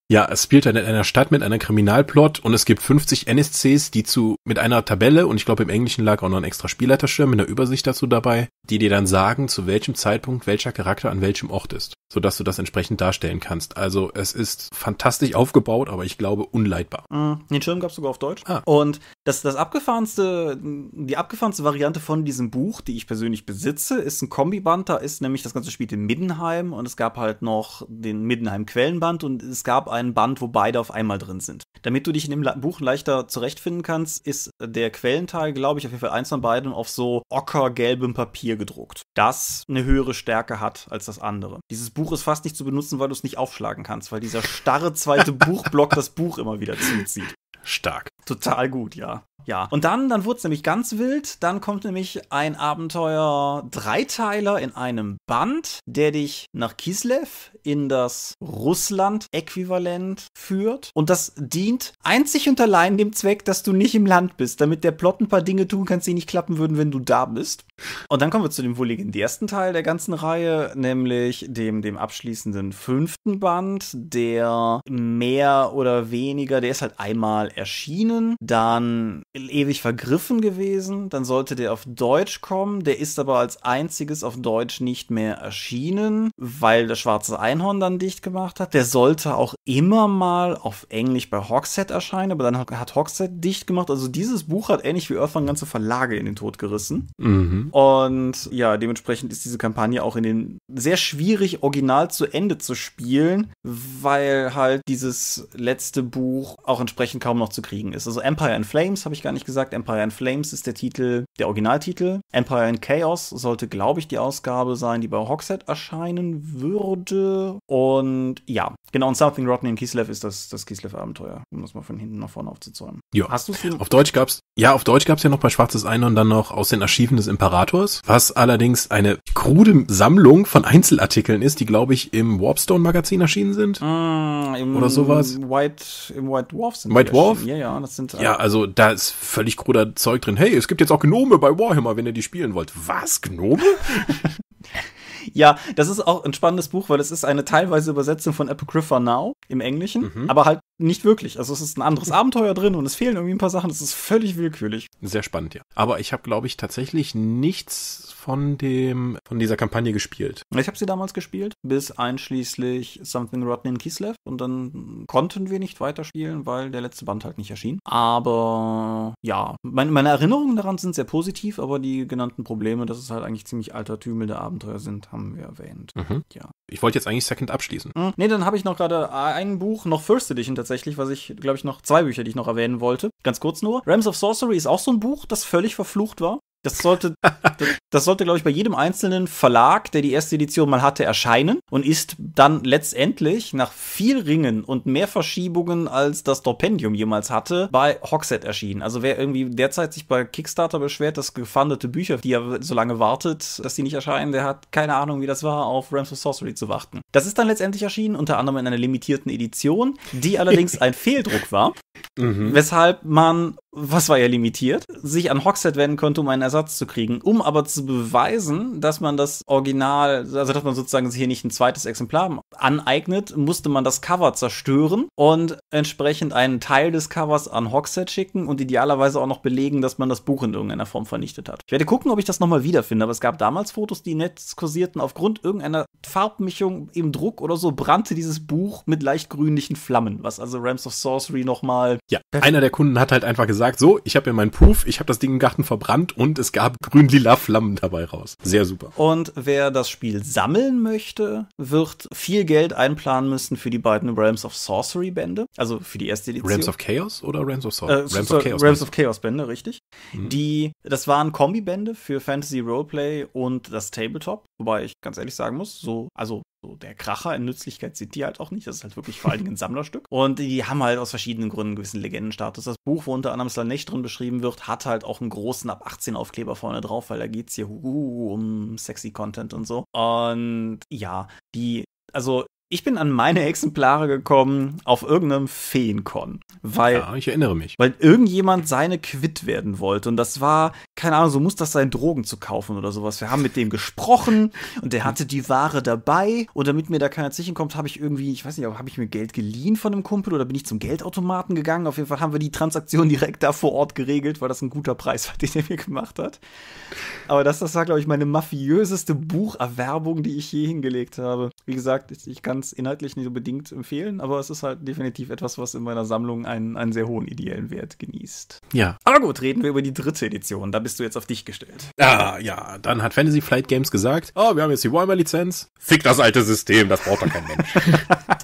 Ja, es spielt dann in einer Stadt mit einer Kriminalplot und es gibt 50 NSCs, die zu mit einer Tabelle und ich glaube im Englischen lag auch noch ein extra Spielleiterschirm mit einer Übersicht dazu dabei, die dir dann sagen, zu welchem Zeitpunkt welcher Charakter an welchem Ort ist, sodass du das entsprechend darstellen kannst. Also es ist fantastisch aufgebaut, aber ich glaube unleitbar. Mhm. Den Schirm gab es sogar auf Deutsch. Ah. Und das, das abgefahrenste, die abgefahrenste Variante von diesem Buch, die ich persönlich besitze, ist ein Kombiband. Da ist nämlich das ganze Spiel in Middenheim und es gab halt noch den Middenheim Quellenband und es gab gab einen Band, wo beide auf einmal drin sind. Damit du dich in dem Buch leichter zurechtfinden kannst, ist der Quellenteil, glaube ich, auf jeden Fall eins von beiden auf so ockergelbem Papier gedruckt, das eine höhere Stärke hat als das andere. Dieses Buch ist fast nicht zu benutzen, weil du es nicht aufschlagen kannst, weil dieser starre zweite Buchblock das Buch immer wieder zuzieht. Stark. Total gut, ja. Ja, und dann, dann wurde es nämlich ganz wild. Dann kommt nämlich ein Abenteuer Dreiteiler in einem Band, der dich nach Kislev in das Russland-Äquivalent führt. Und das dient einzig und allein dem Zweck, dass du nicht im Land bist, damit der Plot ein paar Dinge tun kannst, die nicht klappen würden, wenn du da bist. Und dann kommen wir zu dem wohl legendärsten Teil der ganzen Reihe, nämlich dem, dem abschließenden fünften Band, der mehr oder weniger, der ist halt einmal erschienen. Dann ewig vergriffen gewesen. Dann sollte der auf Deutsch kommen. Der ist aber als einziges auf Deutsch nicht mehr erschienen, weil das Schwarze Einhorn dann dicht gemacht hat. Der sollte auch immer mal auf Englisch bei Hogshead erscheinen, aber dann hat Hogshead dicht gemacht. Also dieses Buch hat ähnlich wie Earthbound ganze Verlage in den Tod gerissen. Mhm. Und ja, dementsprechend ist diese Kampagne auch in den sehr schwierig original zu Ende zu spielen, weil halt dieses letzte Buch auch entsprechend kaum noch zu kriegen ist. Also Empire and Flames habe ich gar nicht gesagt. Empire in Flames ist der Titel, der Originaltitel. Empire in Chaos sollte, glaube ich, die Ausgabe sein, die bei Hoxet erscheinen würde. Und ja, genau. Und Something Rotten in Kislev ist das, das Kislev-Abenteuer, um das mal von hinten nach vorne aufzuzäumen. Ja. Hast du Auf Deutsch gab's, ja, auf Deutsch gab's ja noch bei Schwarzes Einhorn dann noch aus den Archiven des Imperators, was allerdings eine krude Sammlung von Einzelartikeln ist, die, glaube ich, im Warpstone-Magazin erschienen sind. Mm, Oder sowas. White, Im White Dwarf sind White Dwarf? Ja, ja, das sind. Ja, äh, also da ist völlig kruder Zeug drin. Hey, es gibt jetzt auch Gnome bei Warhammer, wenn ihr die spielen wollt. Was? Gnome? Ja, das ist auch ein spannendes Buch, weil es ist eine teilweise Übersetzung von Apocrypha Now im Englischen, mhm. aber halt nicht wirklich. Also es ist ein anderes Abenteuer drin und es fehlen irgendwie ein paar Sachen. Das ist völlig willkürlich. Sehr spannend, ja. Aber ich habe, glaube ich, tatsächlich nichts von dem von dieser Kampagne gespielt. Ich habe sie damals gespielt, bis einschließlich Something Rotten in Kislev und dann konnten wir nicht weiterspielen, weil der letzte Band halt nicht erschien. Aber ja, mein, meine Erinnerungen daran sind sehr positiv, aber die genannten Probleme, dass es halt eigentlich ziemlich altertümelnde Abenteuer sind, haben wir erwähnt. Mhm. Ja. Ich wollte jetzt eigentlich Second abschließen. Mhm. Nee, dann habe ich noch gerade ein Buch, noch First Edition tatsächlich, was ich, glaube ich, noch zwei Bücher, die ich noch erwähnen wollte. Ganz kurz nur. Rams of Sorcery ist auch so ein Buch, das völlig verflucht war. Das sollte, das, das sollte, glaube ich, bei jedem einzelnen Verlag, der die erste Edition mal hatte, erscheinen und ist dann letztendlich nach viel Ringen und mehr Verschiebungen, als das Dorpendium jemals hatte, bei Hoxet erschienen. Also wer irgendwie derzeit sich bei Kickstarter beschwert, dass gefundete Bücher, die ja so lange wartet, dass die nicht erscheinen, der hat keine Ahnung, wie das war, auf Rams of Sorcery zu warten. Das ist dann letztendlich erschienen, unter anderem in einer limitierten Edition, die allerdings ein Fehldruck war, mhm. weshalb man, was war ja limitiert, sich an Hoxet wenden konnte, um einen Ersatz Ersatz zu kriegen, um aber zu beweisen, dass man das Original, also dass man sozusagen hier nicht ein zweites Exemplar aneignet, musste man das Cover zerstören und entsprechend einen Teil des Covers an Hogshead schicken und idealerweise auch noch belegen, dass man das Buch in irgendeiner Form vernichtet hat. Ich werde gucken, ob ich das nochmal wiederfinde, aber es gab damals Fotos, die netz kursierten. Aufgrund irgendeiner Farbmischung im Druck oder so brannte dieses Buch mit leicht grünlichen Flammen, was also Rams of Sorcery nochmal. Ja, einer der Kunden hat halt einfach gesagt, so, ich habe hier meinen Proof, ich habe das Ding im Garten verbrannt und und es gab grün-lila Flammen dabei raus. Sehr super. Und wer das Spiel sammeln möchte, wird viel Geld einplanen müssen für die beiden Realms of Sorcery Bände, also für die erste Edition. Realms of Chaos oder Realms of Sorcery? Äh, Realms, so, of Chaos, Realms of Chaos Bände, richtig. Mhm. Die, das waren Kombibände für Fantasy Roleplay und das Tabletop, wobei ich ganz ehrlich sagen muss, so, also so der Kracher in Nützlichkeit sind die halt auch nicht. Das ist halt wirklich vor allen Dingen ein Sammlerstück. Und die haben halt aus verschiedenen Gründen einen gewissen Legendenstatus. Das Buch, wo unter anderem Slanesh drin beschrieben wird, hat halt auch einen großen ab 18 Aufkleber vorne drauf, weil da geht es hier uh, um sexy Content und so. Und ja, die also ich bin an meine Exemplare gekommen auf irgendeinem Feenkon, weil ja, ich erinnere mich, weil irgendjemand seine quitt werden wollte und das war keine Ahnung, so muss das sein, Drogen zu kaufen oder sowas. Wir haben mit dem gesprochen und der hatte die Ware dabei und damit mir da keiner zwischenkommt, habe ich irgendwie, ich weiß nicht, habe ich mir Geld geliehen von einem Kumpel oder bin ich zum Geldautomaten gegangen? Auf jeden Fall haben wir die Transaktion direkt da vor Ort geregelt, weil das ein guter Preis war, den er mir gemacht hat. Aber das, das war glaube ich meine mafiöseste Bucherwerbung, die ich je hingelegt habe. Wie gesagt, ich kann es inhaltlich nicht so bedingt empfehlen, aber es ist halt definitiv etwas, was in meiner Sammlung einen, einen sehr hohen ideellen Wert genießt. Ja. Aber gut, reden wir über die dritte Edition. Da bist du jetzt auf dich gestellt. Ah, ja. Dann hat Fantasy Flight Games gesagt, oh, wir haben jetzt die Warhammer-Lizenz. Fick das alte System, das braucht doch kein Mensch.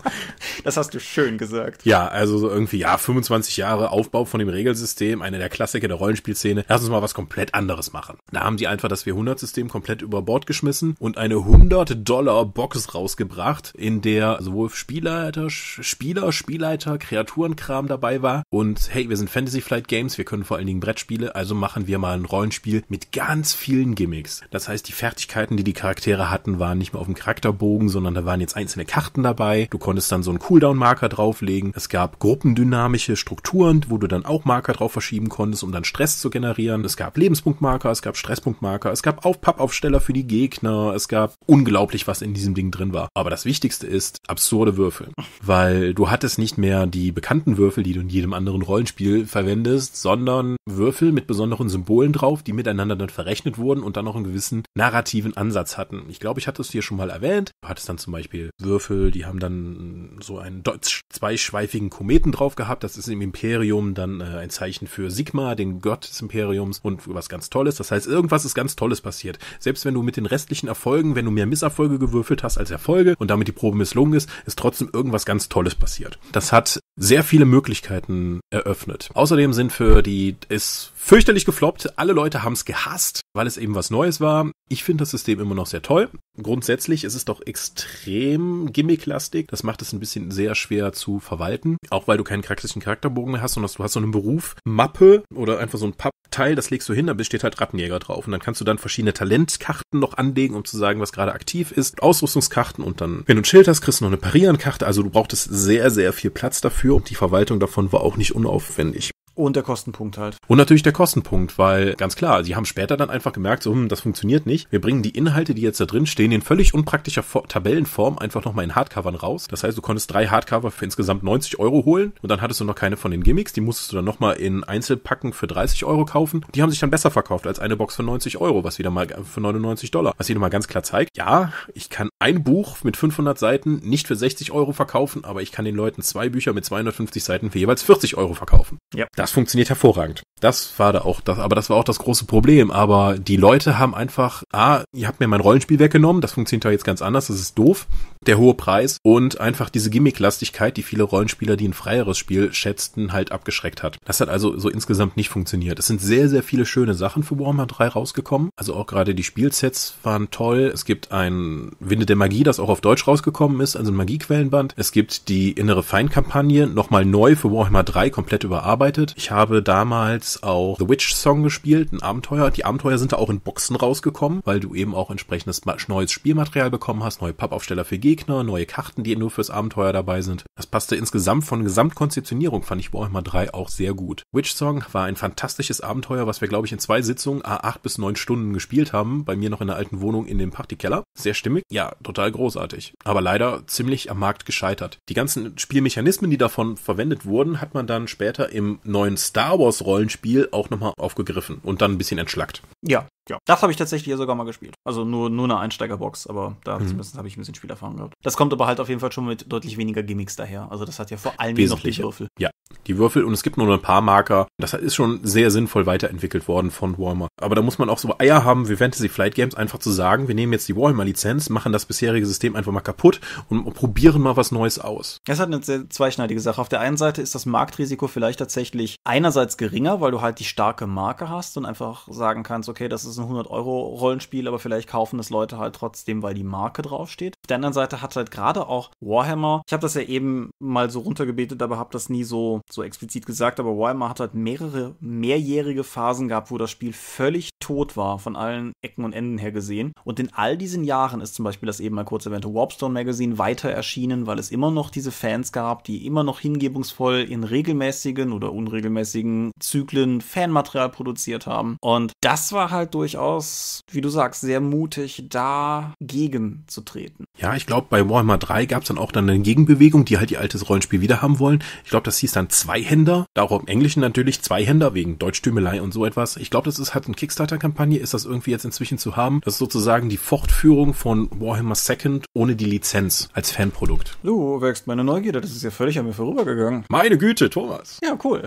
Das hast du schön gesagt. Ja, also so irgendwie, ja, 25 Jahre Aufbau von dem Regelsystem, eine der Klassiker der Rollenspielszene. Lass uns mal was komplett anderes machen. Da haben die einfach das w 400-System komplett über Bord geschmissen und eine 100-Dollar-Box rausgebracht, in der sowohl Spielleiter, Spieler, Spielleiter, Kreaturenkram dabei war und hey, wir sind Fantasy Flight Games, wir können vor allen Dingen Brettspiele, also machen wir mal ein Rollenspiel mit ganz vielen Gimmicks. Das heißt, die Fertigkeiten, die die Charaktere hatten, waren nicht mehr auf dem Charakterbogen, sondern da waren jetzt einzelne Karten dabei. Du konntest dann so ein Cooldown-Marker drauflegen. Es gab gruppendynamische Strukturen, wo du dann auch Marker drauf verschieben konntest, um dann Stress zu generieren. Es gab Lebenspunktmarker, es gab Stresspunktmarker, es gab auf Pappaufsteller für die Gegner, es gab unglaublich, was in diesem Ding drin war. Aber das Wichtigste ist absurde Würfel, weil du hattest nicht mehr die bekannten Würfel, die du in jedem anderen Rollenspiel verwendest, sondern Würfel mit besonderen Symbolen drauf, die miteinander dann verrechnet wurden und dann noch einen gewissen narrativen Ansatz hatten. Ich glaube, ich hatte es dir schon mal erwähnt. Du hattest dann zum Beispiel Würfel, die haben dann so einen zweischweifigen Kometen drauf gehabt. Das ist im Imperium dann äh, ein Zeichen für Sigma, den Gott des Imperiums und was ganz Tolles. Das heißt, irgendwas ist ganz Tolles passiert. Selbst wenn du mit den restlichen Erfolgen, wenn du mehr Misserfolge gewürfelt hast als Erfolge und damit die Probe misslungen ist, ist trotzdem irgendwas ganz Tolles passiert. Das hat sehr viele Möglichkeiten eröffnet. Außerdem sind für die, ist Fürchterlich gefloppt, alle Leute haben es gehasst, weil es eben was Neues war. Ich finde das System immer noch sehr toll. Grundsätzlich ist es doch extrem gimmicklastig. Das macht es ein bisschen sehr schwer zu verwalten. Auch weil du keinen charakterischen Charakterbogen mehr hast, sondern du hast so einen Beruf, Mappe oder einfach so ein Pappteil, das legst du hin, da steht halt Rattenjäger drauf. Und dann kannst du dann verschiedene Talentkarten noch anlegen, um zu sagen, was gerade aktiv ist. Ausrüstungskarten und dann, wenn du ein Schild hast, kriegst du noch eine Parierenkarte. Also du brauchtest sehr, sehr viel Platz dafür und die Verwaltung davon war auch nicht unaufwendig. Und der Kostenpunkt halt. Und natürlich der Kostenpunkt, weil ganz klar, sie haben später dann einfach gemerkt, so, hm, das funktioniert nicht. Wir bringen die Inhalte, die jetzt da drin stehen, in völlig unpraktischer For Tabellenform einfach nochmal in Hardcovern raus. Das heißt, du konntest drei Hardcover für insgesamt 90 Euro holen und dann hattest du noch keine von den Gimmicks. Die musstest du dann nochmal in Einzelpacken für 30 Euro kaufen. Die haben sich dann besser verkauft als eine Box für 90 Euro, was wieder mal für 99 Dollar, was wieder mal ganz klar zeigt, ja, ich kann ein Buch mit 500 Seiten nicht für 60 Euro verkaufen, aber ich kann den Leuten zwei Bücher mit 250 Seiten für jeweils 40 Euro verkaufen. Ja. Das das funktioniert hervorragend. Das war da auch das, aber das war auch das große Problem. Aber die Leute haben einfach, ah, ihr habt mir mein Rollenspiel weggenommen, das funktioniert ja jetzt ganz anders, das ist doof der hohe Preis und einfach diese Gimmicklastigkeit, die viele Rollenspieler, die ein freieres Spiel schätzten, halt abgeschreckt hat. Das hat also so insgesamt nicht funktioniert. Es sind sehr, sehr viele schöne Sachen für Warhammer 3 rausgekommen. Also auch gerade die Spielsets waren toll. Es gibt ein Winde der Magie, das auch auf Deutsch rausgekommen ist, also ein Magiequellenband. Es gibt die Innere Feindkampagne, nochmal neu für Warhammer 3, komplett überarbeitet. Ich habe damals auch The Witch Song gespielt, ein Abenteuer. Die Abenteuer sind da auch in Boxen rausgekommen, weil du eben auch entsprechendes neues Spielmaterial bekommen hast, neue Pappaufsteller für Gegner Gegner, neue Karten, die nur fürs Abenteuer dabei sind. Das passte insgesamt von Gesamtkonzeptionierung, fand ich bei Warhammer 3 auch sehr gut. Witch Song war ein fantastisches Abenteuer, was wir, glaube ich, in zwei Sitzungen A8 bis 9 Stunden gespielt haben, bei mir noch in der alten Wohnung in dem Partykeller. Sehr stimmig, ja, total großartig. Aber leider ziemlich am Markt gescheitert. Die ganzen Spielmechanismen, die davon verwendet wurden, hat man dann später im neuen Star Wars Rollenspiel auch nochmal aufgegriffen und dann ein bisschen entschlackt. Ja, ja, das habe ich tatsächlich ja sogar mal gespielt. Also nur, nur eine Einsteigerbox, aber da mhm. habe ich ein bisschen Spielerfahrung gehabt. Das kommt aber halt auf jeden Fall schon mit deutlich weniger Gimmicks daher. Also das hat ja vor allem noch die Würfel. Ja, die Würfel und es gibt nur noch ein paar Marker. Das ist schon sehr sinnvoll weiterentwickelt worden von Warhammer. Aber da muss man auch so Eier haben wie Fantasy Flight Games, einfach zu sagen, wir nehmen jetzt die Warhammer-Lizenz, machen das bisherige System einfach mal kaputt und probieren mal was Neues aus. Das hat eine sehr zweischneidige Sache. Auf der einen Seite ist das Marktrisiko vielleicht tatsächlich einerseits geringer, weil du halt die starke Marke hast und einfach sagen kannst, okay, das ist ist ein 100-Euro-Rollenspiel, aber vielleicht kaufen das Leute halt trotzdem, weil die Marke draufsteht. Auf der anderen Seite hat halt gerade auch Warhammer, ich habe das ja eben mal so runtergebetet, aber habe das nie so, so explizit gesagt, aber Warhammer hat halt mehrere mehrjährige Phasen gehabt, wo das Spiel völlig tot war, von allen Ecken und Enden her gesehen. Und in all diesen Jahren ist zum Beispiel das eben mal kurz erwähnte Warpstone Magazine weiter erschienen, weil es immer noch diese Fans gab, die immer noch hingebungsvoll in regelmäßigen oder unregelmäßigen Zyklen Fanmaterial produziert haben. Und das war halt durch durchaus, wie du sagst, sehr mutig, dagegen zu treten. Ja, ich glaube, bei Warhammer 3 gab es dann auch dann eine Gegenbewegung, die halt ihr altes Rollenspiel wieder haben wollen. Ich glaube, das hieß dann Zweihänder, auch im Englischen natürlich Zweihänder wegen Deutschtümelei und so etwas. Ich glaube, das ist halt eine Kickstarter-Kampagne, ist das irgendwie jetzt inzwischen zu haben. Das ist sozusagen die Fortführung von Warhammer Second ohne die Lizenz als Fanprodukt. Du wächst meine Neugierde, das ist ja völlig an mir vorübergegangen. Meine Güte, Thomas. Ja, cool.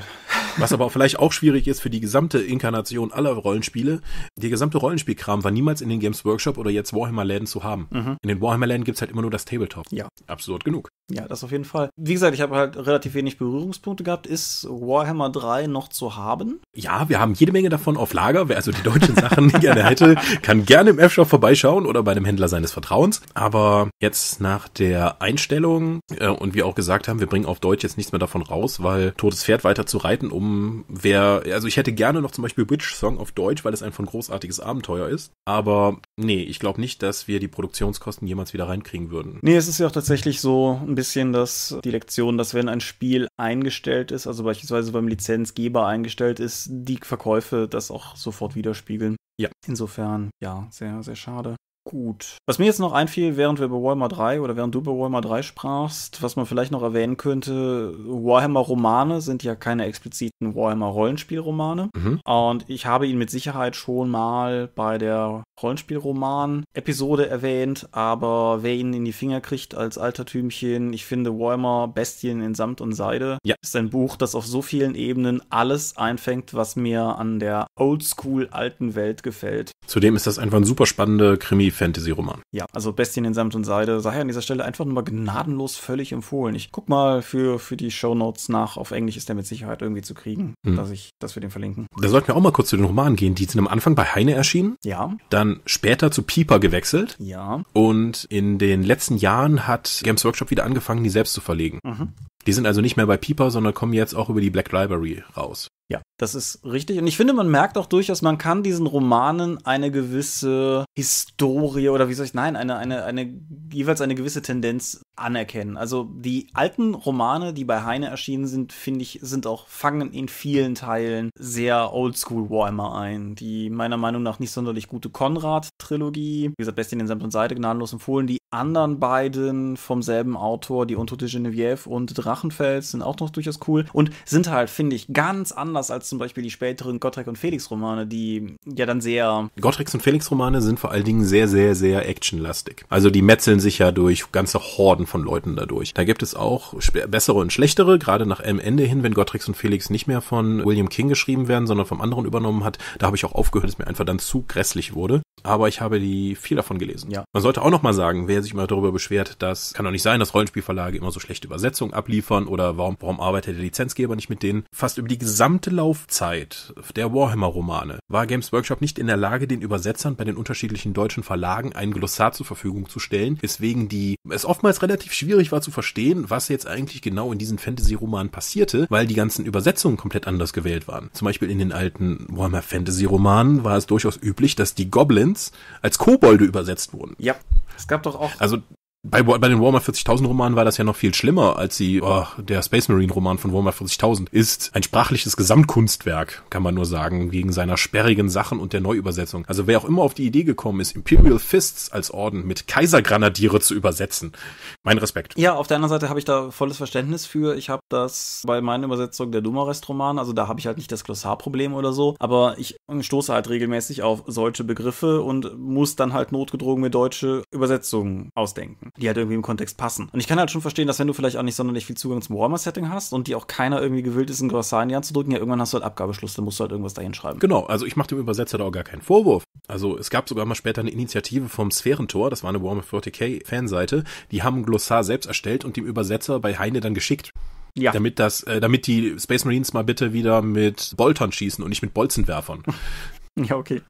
Was aber vielleicht auch schwierig ist für die gesamte Inkarnation aller Rollenspiele, der gesamte Rollenspielkram war niemals in den Games Workshop oder jetzt Warhammer-Läden zu haben. Mhm. In den Warhammer-Läden gibt es halt immer nur das Tabletop. Ja. Absurd genug. Ja, das auf jeden Fall. Wie gesagt, ich habe halt relativ wenig Berührungspunkte gehabt. Ist Warhammer 3 noch zu haben? Ja, wir haben jede Menge davon auf Lager. Wer also die deutschen Sachen gerne hätte, kann gerne im F-Shop vorbeischauen oder bei einem Händler seines Vertrauens. Aber jetzt nach der Einstellung äh, und wie auch gesagt haben, wir bringen auf Deutsch jetzt nichts mehr davon raus, weil totes Pferd weiter zu reiten, um wer, also ich hätte gerne noch zum Beispiel Witch Song auf Deutsch, weil es ein von großartig großartiges Abenteuer ist. Aber nee, ich glaube nicht, dass wir die Produktionskosten jemals wieder reinkriegen würden. Nee, es ist ja auch tatsächlich so ein bisschen dass die Lektion, dass wenn ein Spiel eingestellt ist, also beispielsweise beim Lizenzgeber eingestellt ist, die Verkäufe das auch sofort widerspiegeln. Ja. Insofern, ja, sehr, sehr schade. Gut. Was mir jetzt noch einfiel, während wir über Warhammer 3 oder während du über Warhammer 3 sprachst, was man vielleicht noch erwähnen könnte, Warhammer-Romane sind ja keine expliziten Warhammer-Rollenspielromane. Mhm. Und ich habe ihn mit Sicherheit schon mal bei der Rollenspielroman-Episode erwähnt, aber wer ihn in die Finger kriegt als Altertümchen, ich finde Warhammer Bestien in Samt und Seide ja. ist ein Buch, das auf so vielen Ebenen alles einfängt, was mir an der Oldschool-alten Welt gefällt. Zudem ist das einfach ein super spannende Krimi Fantasy-Roman. Ja, also Bestien in Samt und Seide sei an dieser Stelle einfach nur mal gnadenlos völlig empfohlen. Ich guck mal für, für die Shownotes nach. Auf Englisch ist der mit Sicherheit irgendwie zu kriegen, mhm. dass, ich, dass wir den verlinken. Da sollten wir auch mal kurz zu den Romanen gehen. Die sind am Anfang bei Heine erschienen. Ja. Dann später zu Pieper gewechselt. Ja. Und in den letzten Jahren hat Games Workshop wieder angefangen, die selbst zu verlegen. Mhm. Die sind also nicht mehr bei Pieper, sondern kommen jetzt auch über die Black Library raus. Ja, das ist richtig. Und ich finde, man merkt auch durchaus, man kann diesen Romanen eine gewisse Historie oder wie soll ich, nein, eine, eine, eine, jeweils eine gewisse Tendenz anerkennen. Also die alten Romane, die bei Heine erschienen sind, finde ich, sind auch, fangen in vielen Teilen sehr oldschool Warhammer ein. Die meiner Meinung nach nicht sonderlich gute Konrad-Trilogie, wie gesagt, Bestien in Samt und Seite gnadenlos empfohlen. Die anderen beiden vom selben Autor, die Untote Genevieve und Drachenfels, sind auch noch durchaus cool und sind halt, finde ich, ganz anders anders als zum Beispiel die späteren Gottrek und Felix Romane, die ja dann sehr. Gottreks und Felix Romane sind vor allen Dingen sehr, sehr, sehr actionlastig. Also die metzeln sich ja durch ganze Horden von Leuten dadurch. Da gibt es auch bessere und schlechtere, gerade nach M Ende hin, wenn Gottreks und Felix nicht mehr von William King geschrieben werden, sondern vom anderen übernommen hat. Da habe ich auch aufgehört, dass mir einfach dann zu grässlich wurde. Aber ich habe die viel davon gelesen. Ja. Man sollte auch noch mal sagen, wer sich mal darüber beschwert, das kann doch nicht sein, dass Rollenspielverlage immer so schlechte Übersetzungen abliefern oder warum, warum arbeitet der Lizenzgeber nicht mit denen? Fast über die gesamte gesamte Laufzeit der Warhammer-Romane war Games Workshop nicht in der Lage, den Übersetzern bei den unterschiedlichen deutschen Verlagen ein Glossar zur Verfügung zu stellen, weswegen die es oftmals relativ schwierig war zu verstehen, was jetzt eigentlich genau in diesen Fantasy-Romanen passierte, weil die ganzen Übersetzungen komplett anders gewählt waren. Zum Beispiel in den alten Warhammer Fantasy-Romanen war es durchaus üblich, dass die Goblins als Kobolde übersetzt wurden. Ja. Es gab doch auch also bei, bei den Warhammer 40.000 Romanen war das ja noch viel schlimmer, als die, oh, der Space Marine Roman von Warhammer 40.000 ist ein sprachliches Gesamtkunstwerk, kann man nur sagen, wegen seiner sperrigen Sachen und der Neuübersetzung. Also wer auch immer auf die Idee gekommen ist, Imperial Fists als Orden mit Kaisergranadiere zu übersetzen, mein Respekt. Ja, auf der anderen Seite habe ich da volles Verständnis für. Ich habe das bei meiner Übersetzung der Dumarest-Roman, also da habe ich halt nicht das Glossarproblem oder so, aber ich stoße halt regelmäßig auf solche Begriffe und muss dann halt notgedrungen mir deutsche Übersetzungen ausdenken die halt irgendwie im Kontext passen. Und ich kann halt schon verstehen, dass wenn du vielleicht auch nicht sonderlich viel Zugang zum Warhammer-Setting hast und die auch keiner irgendwie gewillt ist, in Glossar in ja, irgendwann hast du halt Abgabeschluss, dann musst du halt irgendwas dahin schreiben. Genau, also ich mache dem Übersetzer da auch gar keinen Vorwurf. Also es gab sogar mal später eine Initiative vom Sphärentor, das war eine Warhammer 40k Fanseite, die haben ein Glossar selbst erstellt und dem Übersetzer bei Heine dann geschickt. Ja. Damit das, äh, damit die Space Marines mal bitte wieder mit Boltern schießen und nicht mit Bolzenwerfern. Ja, okay.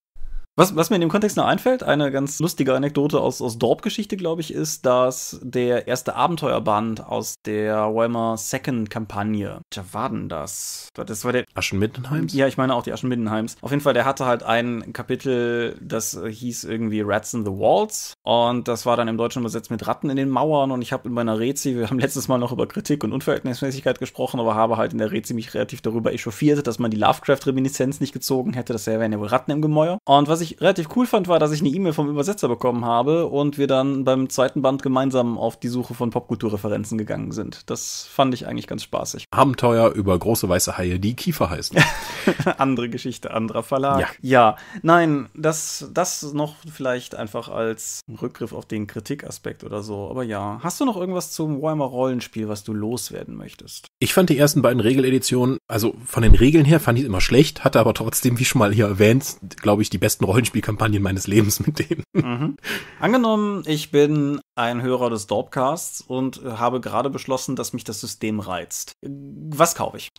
Was, was, mir in dem Kontext noch einfällt, eine ganz lustige Anekdote aus, aus Dorp-Geschichte, glaube ich, ist, dass der erste Abenteuerband aus der Warhammer Second-Kampagne, welcher war denn das? Das war der. Aschenmittenheims? Ja, ich meine auch die Aschenmittenheims. Auf jeden Fall, der hatte halt ein Kapitel, das hieß irgendwie Rats in the Walls. Und das war dann im Deutschen übersetzt mit Ratten in den Mauern. Und ich habe in meiner Rezi, wir haben letztes Mal noch über Kritik und Unverhältnismäßigkeit gesprochen, aber habe halt in der Rezi mich relativ darüber echauffiert, dass man die Lovecraft-Reminiszenz nicht gezogen hätte. Das wären ja wohl Ratten im Gemäuer. Und was ich ich relativ cool fand, war, dass ich eine E-Mail vom Übersetzer bekommen habe und wir dann beim zweiten Band gemeinsam auf die Suche von Popkulturreferenzen gegangen sind. Das fand ich eigentlich ganz spaßig. Abenteuer über große weiße Haie, die Kiefer heißen. Andere Geschichte, anderer Verlag. Ja. ja, nein, das, das noch vielleicht einfach als Rückgriff auf den Kritikaspekt oder so. Aber ja, hast du noch irgendwas zum Warhammer Rollenspiel, was du loswerden möchtest? Ich fand die ersten beiden Regeleditionen, also von den Regeln her fand ich immer schlecht, hatte aber trotzdem, wie schon mal hier erwähnt, glaube ich, die besten Rollenspielkampagnen meines Lebens mit dem. Mhm. Angenommen, ich bin ein Hörer des Dorpcasts und habe gerade beschlossen, dass mich das System reizt. Was kaufe ich?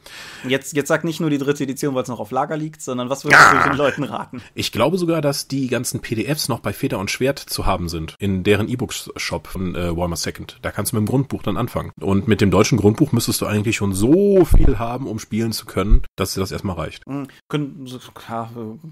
Jetzt, jetzt sag nicht nur die dritte Edition, weil es noch auf Lager liegt, sondern was würdest ja. du ah! den Leuten raten? Ich glaube sogar, dass die ganzen PDFs noch bei Feder und Schwert zu haben sind, in deren e books shop von äh, Warhammer Second. Da kannst du mit dem Grundbuch dann anfangen. Und mit dem deutschen Grundbuch müsstest du eigentlich schon so viel haben, um spielen zu können, dass dir das erstmal reicht. Mhm.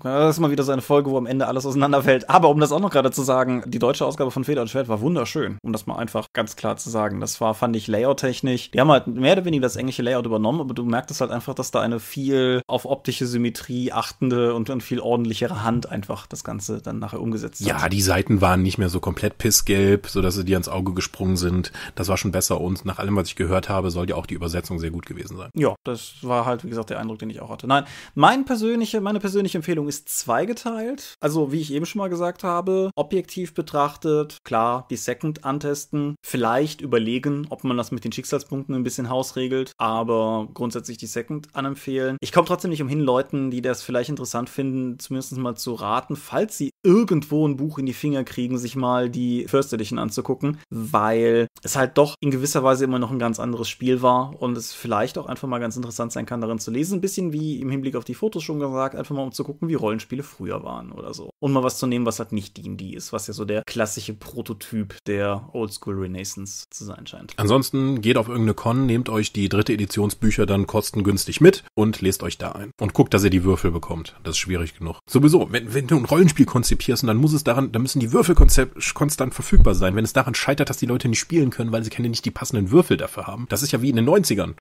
Das ist mal wieder so eine Folge, wo am Ende alles auseinanderfällt. Aber um das auch noch gerade zu sagen, die deutsche Ausgabe von Feder und Schwert war wunderschön schön, um das mal einfach ganz klar zu sagen. Das war, fand ich, Layout-technisch. Die haben halt mehr oder weniger das englische Layout übernommen, aber du merktest halt einfach, dass da eine viel auf optische Symmetrie achtende und, und viel ordentlichere Hand einfach das Ganze dann nachher umgesetzt ja, hat. Ja, die Seiten waren nicht mehr so komplett pissgelb, sodass sie dir ans Auge gesprungen sind. Das war schon besser und nach allem, was ich gehört habe, soll ja auch die Übersetzung sehr gut gewesen sein. Ja, das war halt, wie gesagt, der Eindruck, den ich auch hatte. Nein, mein persönliche, meine persönliche Empfehlung ist zweigeteilt. Also, wie ich eben schon mal gesagt habe, objektiv betrachtet, klar, die Sex flächendeckend antesten. Vielleicht überlegen, ob man das mit den Schicksalspunkten ein bisschen hausregelt, aber grundsätzlich die Second anempfehlen. Ich komme trotzdem nicht umhin, Leuten, die das vielleicht interessant finden, zumindest mal zu raten, falls sie irgendwo ein Buch in die Finger kriegen, sich mal die First Edition anzugucken, weil es halt doch in gewisser Weise immer noch ein ganz anderes Spiel war und es vielleicht auch einfach mal ganz interessant sein kann, darin zu lesen. Ein bisschen wie im Hinblick auf die Fotos schon gesagt, einfach mal um zu gucken, wie Rollenspiele früher waren oder so. Und mal was zu nehmen, was halt nicht D&D ist, was ja so der klassische Prototyp der der Oldschool Renaissance zu sein scheint. Ansonsten geht auf irgendeine Con, nehmt euch die dritte Editionsbücher dann kostengünstig mit und lest euch da ein. Und guckt, dass ihr die Würfel bekommt. Das ist schwierig genug. Sowieso, wenn, wenn du ein Rollenspiel konzipierst, dann muss es daran, dann müssen die Würfel konstant verfügbar sein. Wenn es daran scheitert, dass die Leute nicht spielen können, weil sie keine nicht die passenden Würfel dafür haben. Das ist ja wie in den 90ern.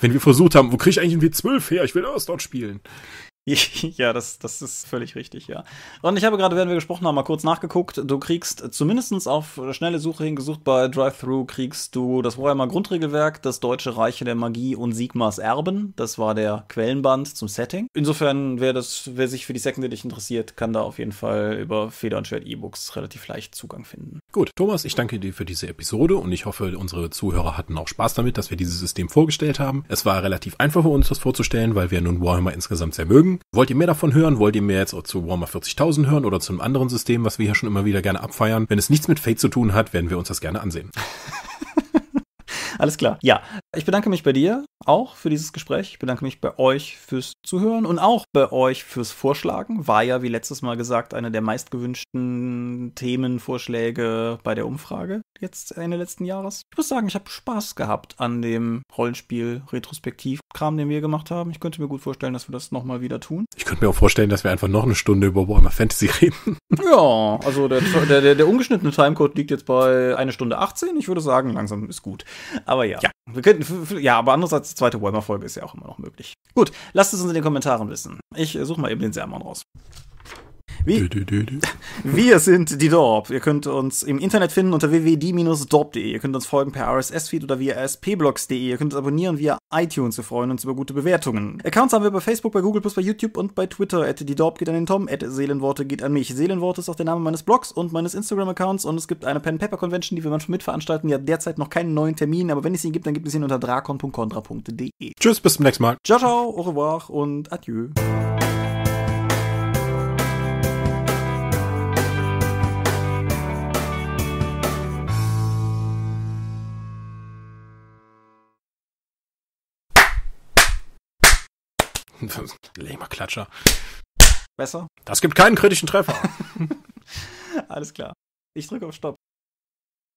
wenn wir versucht haben, wo kriege ich eigentlich ein W12 her? Ich will dort spielen. ja, das, das ist völlig richtig, ja. Und ich habe gerade, während wir gesprochen haben, mal kurz nachgeguckt. Du kriegst zumindest auf schnelle Suche hingesucht bei Drive-Thru, kriegst du das Warhammer Grundregelwerk, das Deutsche Reiche der Magie und Sigmas Erben. Das war der Quellenband zum Setting. Insofern, wer, das, wer sich für die Second Edition interessiert, kann da auf jeden Fall über Feder und Schwert E-Books relativ leicht Zugang finden. Gut, Thomas, ich danke dir für diese Episode und ich hoffe, unsere Zuhörer hatten auch Spaß damit, dass wir dieses System vorgestellt haben. Es war relativ einfach für uns, das vorzustellen, weil wir nun Warhammer insgesamt sehr mögen. Wollt ihr mehr davon hören? Wollt ihr mehr jetzt zu Warhammer 40.000 hören oder zu einem anderen System, was wir hier schon immer wieder gerne abfeiern? Wenn es nichts mit Fate zu tun hat, werden wir uns das gerne ansehen. Alles klar. Ja, ich bedanke mich bei dir auch für dieses Gespräch. Ich bedanke mich bei euch fürs Zuhören und auch bei euch fürs Vorschlagen. War ja, wie letztes Mal gesagt, einer der meistgewünschten Themenvorschläge bei der Umfrage jetzt Ende letzten Jahres. Ich muss sagen, ich habe Spaß gehabt an dem Rollenspiel-Retrospektiv-Kram, den wir gemacht haben. Ich könnte mir gut vorstellen, dass wir das nochmal wieder tun. Ich könnte mir auch vorstellen, dass wir einfach noch eine Stunde über Warhammer Fantasy reden. Ja, also der, der, der, der ungeschnittene Timecode liegt jetzt bei 1 Stunde 18. Ich würde sagen, langsam ist gut. Aber ja. Ja, wir könnten, ja aber andererseits, die zweite Warhammer-Folge ist ja auch immer noch möglich. Gut, lasst es uns in den Kommentaren wissen. Ich äh, suche mal eben den Sermon raus. Wie, dü, dü, dü, wir sind die Dorp. Ihr könnt uns im Internet finden unter www.die-dorp.de. Ihr könnt uns folgen per RSS-Feed oder via spblogs.de. Ihr könnt uns abonnieren via iTunes. Wir freuen uns über gute Bewertungen. Accounts haben wir bei Facebook, bei Google, bei YouTube und bei Twitter. At die Dorp geht an den Tom. At Seelenworte geht an mich. Seelenworte ist auch der Name meines Blogs und meines Instagram-Accounts. Und es gibt eine Pen Paper Convention, die wir manchmal mitveranstalten. Ja, derzeit noch keinen neuen Termin, aber wenn es ihn gibt, dann gibt es ihn unter dracon.contra.de. Tschüss, bis zum nächsten Mal. Ciao, ciao, au revoir und adieu. Lehmer Klatscher. Besser? Das gibt keinen kritischen Treffer. Alles klar. Ich drücke auf Stopp.